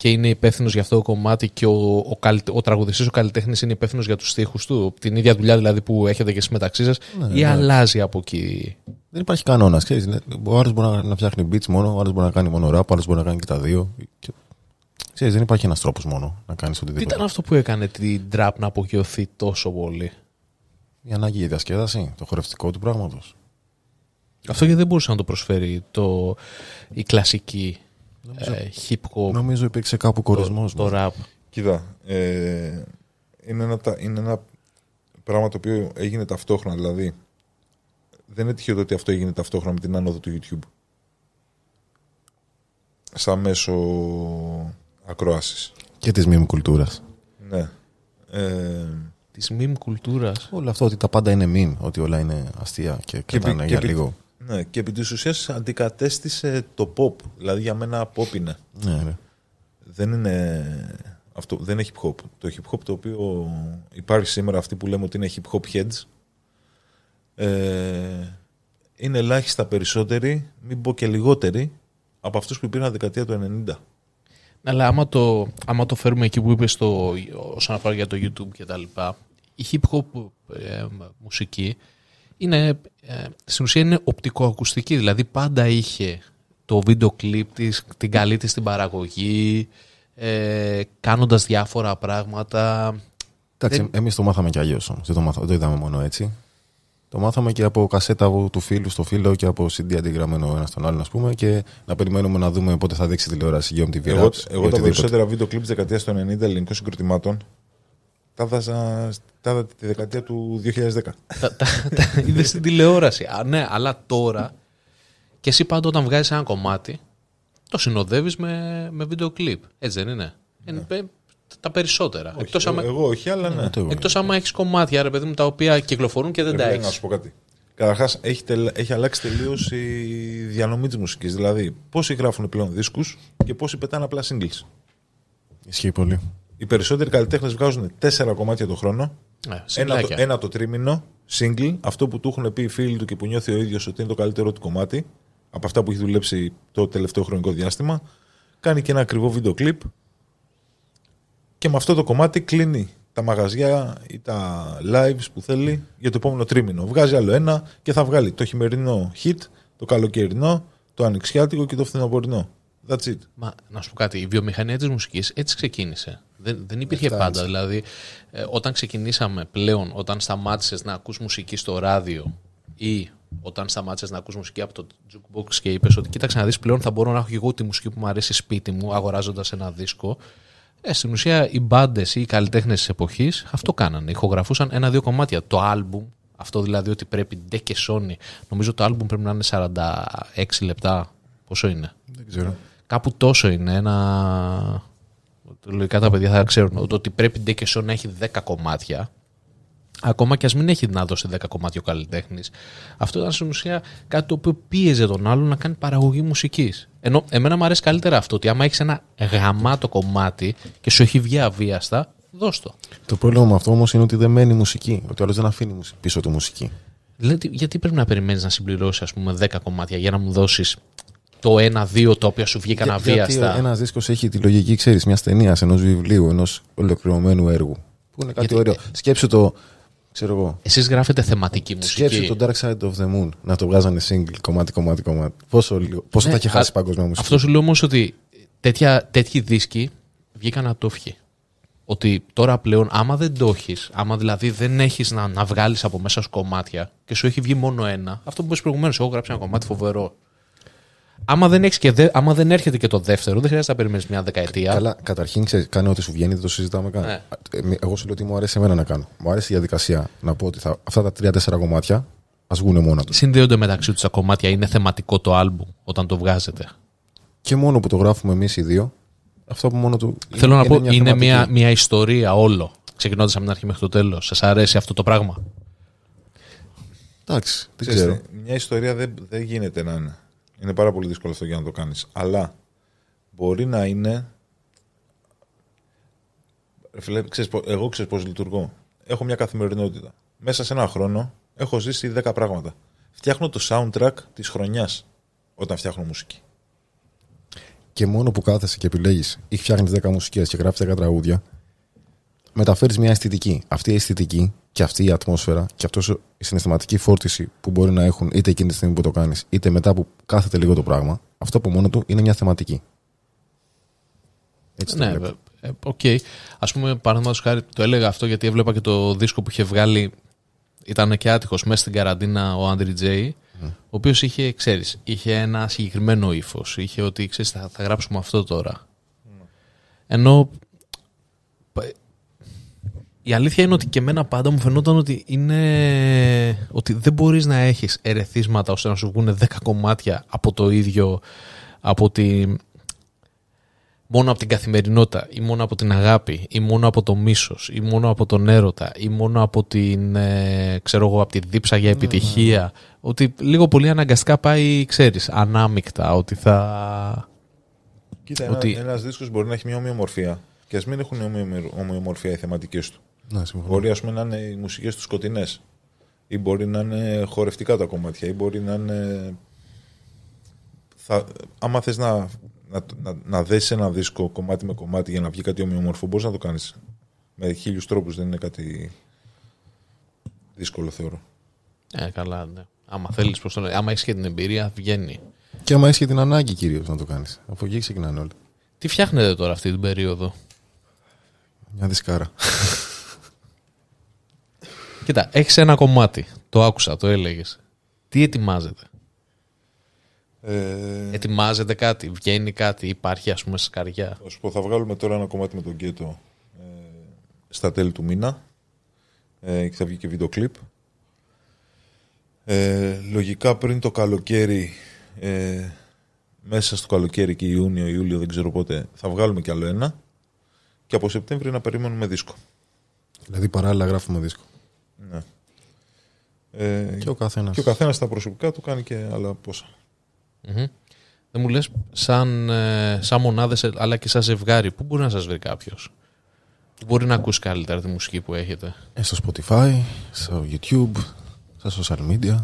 και είναι υπεύθυνος για αυτό το κομμάτι και ο, ο, ο τραγουδιστής, ο καλλιτέχνης είναι υπεύθυνος για τους στίχους του. Την ίδια δουλειά δηλαδή που έχετε και εσείς μεταξύ σας, ναι, ή ναι. αλλάζει από εκεί. Δεν υπάρχει κανόνας. Ναι. Ο άλλος μπορεί να φτιάχνει beats μόνο, ο άλλος μπορεί να κάνει μόνο ραπ, ο άλλος μπορεί να κάνει και τα δύο. Και... Ξέρεις, δεν υπάρχει ένας τρόπος μόνο να κάνεις οτιδήποτε. Τι ήταν αυτό που έκανε την τραπ να απογειωθεί τόσο πολύ. Η ανάγκη για διασκέδαση, το χορευτικό του πράγματος. Αυτό γιατί δεν μπορούσε να το προσφέρει το... η κλασική νομίζω, ε, hip υπήρξε κάπου κορισμός. Το, ναι. rap. Κοίτα. Ε, είναι, ένα, είναι ένα πράγμα το οποίο έγινε ταυτόχρονα. Δηλαδή, δεν είναι τυχαίο ότι αυτό έγινε ταυτόχρονα με την άνοδο του YouTube. Σαν μέσο ακρόαση. Και της μιμ κουλτούρας. Ναι. Ε, της μιμ κουλτούρας. Όλο αυτό ότι τα πάντα είναι μιμ, ότι όλα είναι αστεία και κρατάνε για λίγο. Ναι, και επί της ουσίας αντικατέστησε το pop. Δηλαδή για μένα pop είναι. Ναι, ναι. Δεν είναι. Αυτό, δεν έχει hip hop. Το hip hop το οποίο υπάρχει σήμερα, αυτοί που λέμε ότι είναι hip hop heads, ε, είναι ελάχιστα περισσότεροι, μην πω και λιγότεροι, από αυτούς που υπήρχαν δεκαετία του 90. Αλλά άμα το, άμα το φέρουμε εκεί που είπες το, όσον αφορά για το YouTube και τα λοιπά, η hip hop ε, μουσική είναι, ε, στην ουσία είναι οπτικοακουστική, δηλαδή πάντα είχε το βίντεο κλιπ της, την καλή της στην παραγωγή, ε, κάνοντας διάφορα πράγματα. Εντάξει, δεν... εμείς το μάθαμε και αλλιώς όμως, δεν το, μάθα, το είδαμε μόνο έτσι. Το μάθαμε και από κασέτα του φίλου στο φίλο και από CD αντιγραμμένο ένα στον άλλον, ας πούμε, και να περιμένουμε να δούμε πότε θα δείξει τηλεόραση Γιώργη TV. Εγώ, εγώ τα περισσότερα βίντεο κλειπ της δεκαετίας των 90 ελληνικών συγκροτημάτων τα τη δεκαετία του 2010. Τα είδες στην τηλεόραση. Α, ναι, αλλά τώρα και εσύ πάντα όταν βγάζεις ένα κομμάτι, το συνοδεύεις με, με βίντεο κλιπ. Έτσι δεν είναι. Ε, ναι. Ε, τα περισσότερα. Εκτός ε, Εγώ όχι, αλλά ναι. ναι Εκτός άμα έχεις κομμάτια, ρε παιδί μου, τα οποία κυκλοφορούν και δεν τα έχεις. Να Καταρχάς, έχει, αλλάξει τελείως η διανομή της μουσικής. Δηλαδή, πόσοι γράφουν πλέον δίσκους και πόσοι πετάνε απλά singles. Ισχύει πολύ. Οι περισσότεροι καλλιτέχνες βγάζουν τέσσερα κομμάτια το χρόνο. Ναι, ένα, το, ένα το τρίμηνο, single, αυτό που του έχουν πει οι φίλοι του και που νιώθει ο ίδιος ότι είναι το καλύτερο του κομμάτι από αυτά που έχει δουλέψει το τελευταίο χρονικό διάστημα. Κάνει και ένα ακριβό βίντεο κλιπ και με αυτό το κομμάτι κλείνει τα μαγαζιά ή τα lives που θέλει για το επόμενο τρίμηνο. Βγάζει άλλο ένα και θα βγάλει το χειμερινό hit, το καλοκαιρινό, το ανοιξιάτικο και το φθινοπορεινό. That's it. Μα να σου πω κάτι, η βιομηχανία της μουσικής έτσι ξεκίνησε. Δεν, δεν υπήρχε πάντα. Δηλαδή, ε, όταν ξεκινήσαμε πλέον, όταν σταμάτησες να ακούς μουσική στο ράδιο ή όταν σταμάτησες να ακούς μουσική από το jukebox και είπες ότι κοίταξε να δεις πλέον, θα μπορώ να έχω και εγώ τη μουσική που μου αρέσει σπίτι μου, αγοράζοντας ένα δίσκο. Ε, στην ουσία, οι μπάντες ή οι καλλιτέχνες της εποχής αυτό κάνανε. Ηχογραφούσαν ένα-δύο κομμάτια. Το album, αυτό δηλαδή ότι πρέπει ντε και σόνι. Νομίζω το album πρέπει να είναι 46 λεπτά. Πόσο είναι. Δεν ξέρω. Κάπου τόσο είναι. Ένα λογικά τα παιδιά θα ξέρουν ότι πρέπει ντε και σο να έχει 10 κομμάτια. Ακόμα και ας μην έχει να δώσει 10 κομμάτια ο καλλιτέχνης. Αυτό ήταν στην ουσία κάτι το οποίο πίεζε τον άλλον να κάνει παραγωγή μουσικής. Ενώ εμένα μου αρέσει καλύτερα αυτό, ότι άμα έχεις ένα γαμάτο κομμάτι και σου έχει βγει αβίαστα, δώσ' το. Το πρόβλημα με αυτό όμως είναι ότι δεν μένει μουσική. Ότι ο άλλος δεν αφήνει πίσω τη μουσική. Δηλαδή, γιατί πρέπει να περιμένεις να συμπληρώσει, ας πούμε, 10 κομμάτια για να μου δώσεις το ένα-δύο τα οποία σου βγήκαν αβίαστα. Γιατί Ένας δίσκος έχει τη λογική, ξέρεις, μιας ταινίας, ενός βιβλίου, ενός ολοκληρωμένου έργου. Που είναι κάτι ωραίο. Σκέψου το. Ξέρω εγώ. Εσείς γράφετε θεματική μουσική. Σκέψτε το Dark Side of the Moon να το βγάζανε single κομμάτι, κομμάτι, κομμάτι. Πόσο, πόσο τα ναι, είχε χάσει παγκόσμια μουσική. Αυτό σου λέω όμως ότι τέτοιοι δίσκοι βγήκαν ατόφιοι. Ότι τώρα πλέον, άμα δεν το έχεις, άμα δηλαδή δεν έχεις να, να βγάλεις από μέσα σου κομμάτια και σου έχει βγει μόνο ένα, αυτό που είπες προηγουμένως, εγώ γράψα ένα κομμάτι φοβερό άμα δεν, έχεις και δεν έρχεται και το δεύτερο, δεν χρειάζεται να περιμένεις μια δεκαετία. Καλά, καταρχήν ξέρεις, κάνει ό,τι σου βγαίνει, δεν το συζητάμε καν. Ναι. Ε, εγώ σου λέω ότι μου αρέσει εμένα να κάνω. Μου αρέσει η διαδικασία να πω ότι θα, αυτά τα τρία-τέσσερα κομμάτια ας βγουν μόνο. τους. Συνδέονται μεταξύ τους τα κομμάτια, είναι θεματικό το άλμπου όταν το βγάζετε. Και μόνο που το γράφουμε εμείς οι δύο, αυτό που μόνο του. Θέλω είναι, να πω, είναι, μια, μια, ιστορία όλο. Ξεκινώντας από την αρχή μέχρι το τέλος. Σας αρέσει αυτό το πράγμα. Εντάξει, δεν Μια ιστορία δεν, δεν γίνεται να είναι. Είναι πάρα πολύ δύσκολο αυτό για να το κάνεις. Αλλά μπορεί να είναι. ξέρεις, εγώ ξέρω πώς λειτουργώ. Έχω μια καθημερινότητα. Μέσα σε ένα χρόνο έχω ζήσει 10 πράγματα. Φτιάχνω το soundtrack της χρονιάς όταν φτιάχνω μουσική. Και μόνο που κάθεσαι και επιλέγεις ή φτιάχνεις 10 μουσικές και γράφεις 10 τραγούδια, μεταφέρεις μια αισθητική. Αυτή η αισθητική και αυτή η ατμόσφαιρα και αυτός η συναισθηματική φόρτιση που μπορεί να έχουν είτε εκείνη τη στιγμή που το κάνεις, είτε μετά που κάθεται λίγο το πράγμα, αυτό από μόνο του είναι μια θεματική. Έτσι ναι, ε, ε, οκ. Okay. Ας πούμε, παραδείγματος χάρη, το έλεγα αυτό γιατί έβλεπα και το δίσκο που είχε βγάλει. Ήταν και άτυχος μέσα στην καραντίνα ο Άντρι Τζέι, ο οποίος είχε, ξέρεις, είχε ένα συγκεκριμένο ύφος. Είχε ότι, ξέρεις, θα, θα γράψουμε αυτό τώρα. Mm. Ενώ η αλήθεια είναι ότι και εμένα πάντα μου φαινόταν ότι είναι ότι δεν μπορείς να έχεις ερεθίσματα ώστε να σου βγουν 10 κομμάτια από το ίδιο από τη... μόνο από την καθημερινότητα ή μόνο από την αγάπη ή μόνο από το μίσος ή μόνο από τον έρωτα ή μόνο από την ε, ξέρω εγώ από τη δίψα για ναι, επιτυχία ναι, ναι. ότι λίγο πολύ αναγκαστικά πάει ξέρεις ανάμεικτα ότι θα... Κοίτα, ότι... ένας ένας δίσκος μπορεί να έχει μια ομοιομορφία και ας μην έχουν ομοιομορφία οι θεματικές του. Ναι, μπορεί ας πούμε, να είναι οι μουσικές τους σκοτεινές. Ή μπορεί να είναι χορευτικά τα κομμάτια. Ή μπορεί να είναι. Θα... Άμα θες να, να, να, να δέσεις ένα δίσκο κομμάτι με κομμάτι για να βγει κάτι ομοιόμορφο, μπορείς να το κάνεις. Με χίλιους τρόπους δεν είναι κάτι δύσκολο, θεωρώ. Ε, καλά, ναι. Άμα θέλεις, πώς το Άμα έχεις και την εμπειρία, βγαίνει. Και άμα έχεις και την ανάγκη κυρίως να το κάνεις. Από εκεί ξεκινάνε όλοι. Τι φτιάχνετε τώρα αυτή την περίοδο, Μια δισκάρα. Κοίτα, έχεις ένα κομμάτι. Το άκουσα, το έλεγες. Τι ετοιμάζεται. Ε... Ετοιμάζεται κάτι, βγαίνει κάτι, υπάρχει ας πούμε σκαριά. Θα σου πω, θα βγάλουμε τώρα ένα κομμάτι με τον κέτο ε, στα τέλη του μήνα ε, και θα βγει και βίντεο κλιπ. Ε, λογικά πριν το καλοκαίρι, ε, μέσα στο καλοκαίρι και Ιούνιο, Ιούλιο, δεν ξέρω πότε, θα βγάλουμε κι άλλο ένα και από Σεπτέμβρη να περιμένουμε δίσκο. Δηλαδή παράλληλα γράφουμε δίσκο. Ναι. Ε, και ο καθένας. Και ο καθένας τα προσωπικά του κάνει και άλλα πόσα. Δεν μου λες σαν, ε, σαν μονάδες αλλά και σαν ζευγάρι. Πού μπορεί να σας βρει κάποιος. Μπορεί να ακούσει καλύτερα τη μουσική που έχετε. Ε, στο Spotify, στο YouTube, στα social media.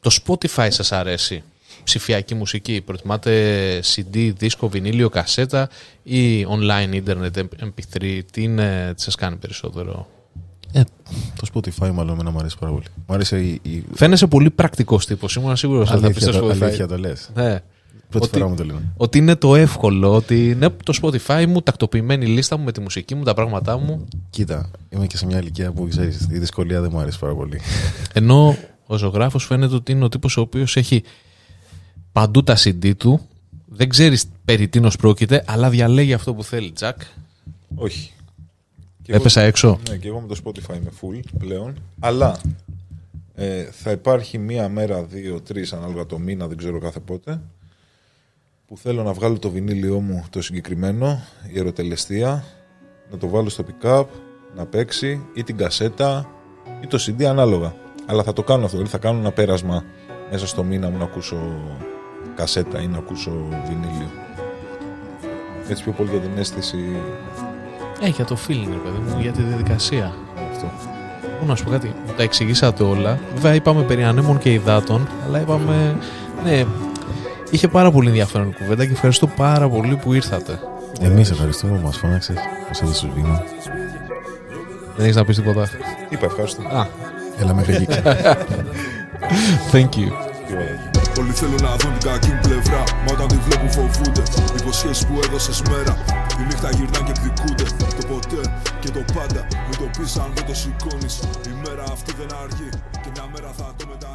Το Spotify σας αρέσει. Ψηφιακή μουσική. Προτιμάτε CD, δίσκο, βινίλιο, κασέτα ή online, internet, mp3. Τι, τι σας κάνει περισσότερο ε, το Spotify μάλλον να μου αρέσει πάρα πολύ. Μου αρέσει η, η... Φαίνεσαι πολύ πρακτικός τύπος. Ήμουν σίγουρος ότι θα πεις το Spotify. Αλήθεια το λες. Ναι. Πρώτη ότι, φορά μου το λέω. Ότι είναι το εύκολο, ότι είναι το Spotify μου, τακτοποιημένη λίστα μου με τη μουσική μου, τα πράγματά μου. Κοίτα, είμαι και σε μια ηλικία που ξέρεις, η δυσκολία δεν μου αρέσει πάρα πολύ. Ενώ ο ζωγράφος φαίνεται ότι είναι ο τύπος ο οποίος έχει παντού τα CD του, δεν ξέρεις περί τίνος πρόκειται, αλλά διαλέγει αυτό που θέλει, Τζακ. Όχι. Και Έπεσα εγώ, έξω. Ναι, και εγώ με το Spotify είμαι full πλέον. Αλλά ε, θα υπάρχει μία μέρα, δύο, τρεις ανάλογα το μήνα, δεν ξέρω κάθε πότε, που θέλω να βγάλω το βινίλιο μου το συγκεκριμένο, η ερωτελεστία, να το βάλω στο pick-up, να παίξει ή την κασέτα ή το CD ανάλογα. Αλλά θα το κάνω αυτό, δηλαδή θα κάνω ένα πέρασμα μέσα στο μήνα μου να ακούσω κασέτα ή να ακούσω βινίλιο. Έτσι πιο πολύ για την αίσθηση ε, για το feeling, παιδί μου, για τη διαδικασία αυτό. Μου να σου πω κάτι, μου τα εξηγήσατε όλα. Βέβαια, είπαμε περί ανέμων και υδάτων, αλλά είπαμε. Ναι, είχε πάρα πολύ ενδιαφέρον η κουβέντα και ευχαριστώ πάρα πολύ που ήρθατε. Εμείς ευχαριστούμε που μας φώναξες, μας έδωσε βήμα. Δεν έχεις να πεις τίποτα. Είπα, ευχαριστώ. Έλα μέχρι εκεί. Thank you. Όλοι θέλουν να δουν την κακή πλευρά. Μα όταν τη βλέπουν φοβούνται. Υποσχέσεις που έδωσες μέρα. Τη νύχτα γυρνάνε και εκδικούνται. Το ποτέ και το πάντα. Μην το πεις αν δεν το σηκώνεις. Η μέρα αυτή δεν αργεί. Και μια μέρα θα το μετα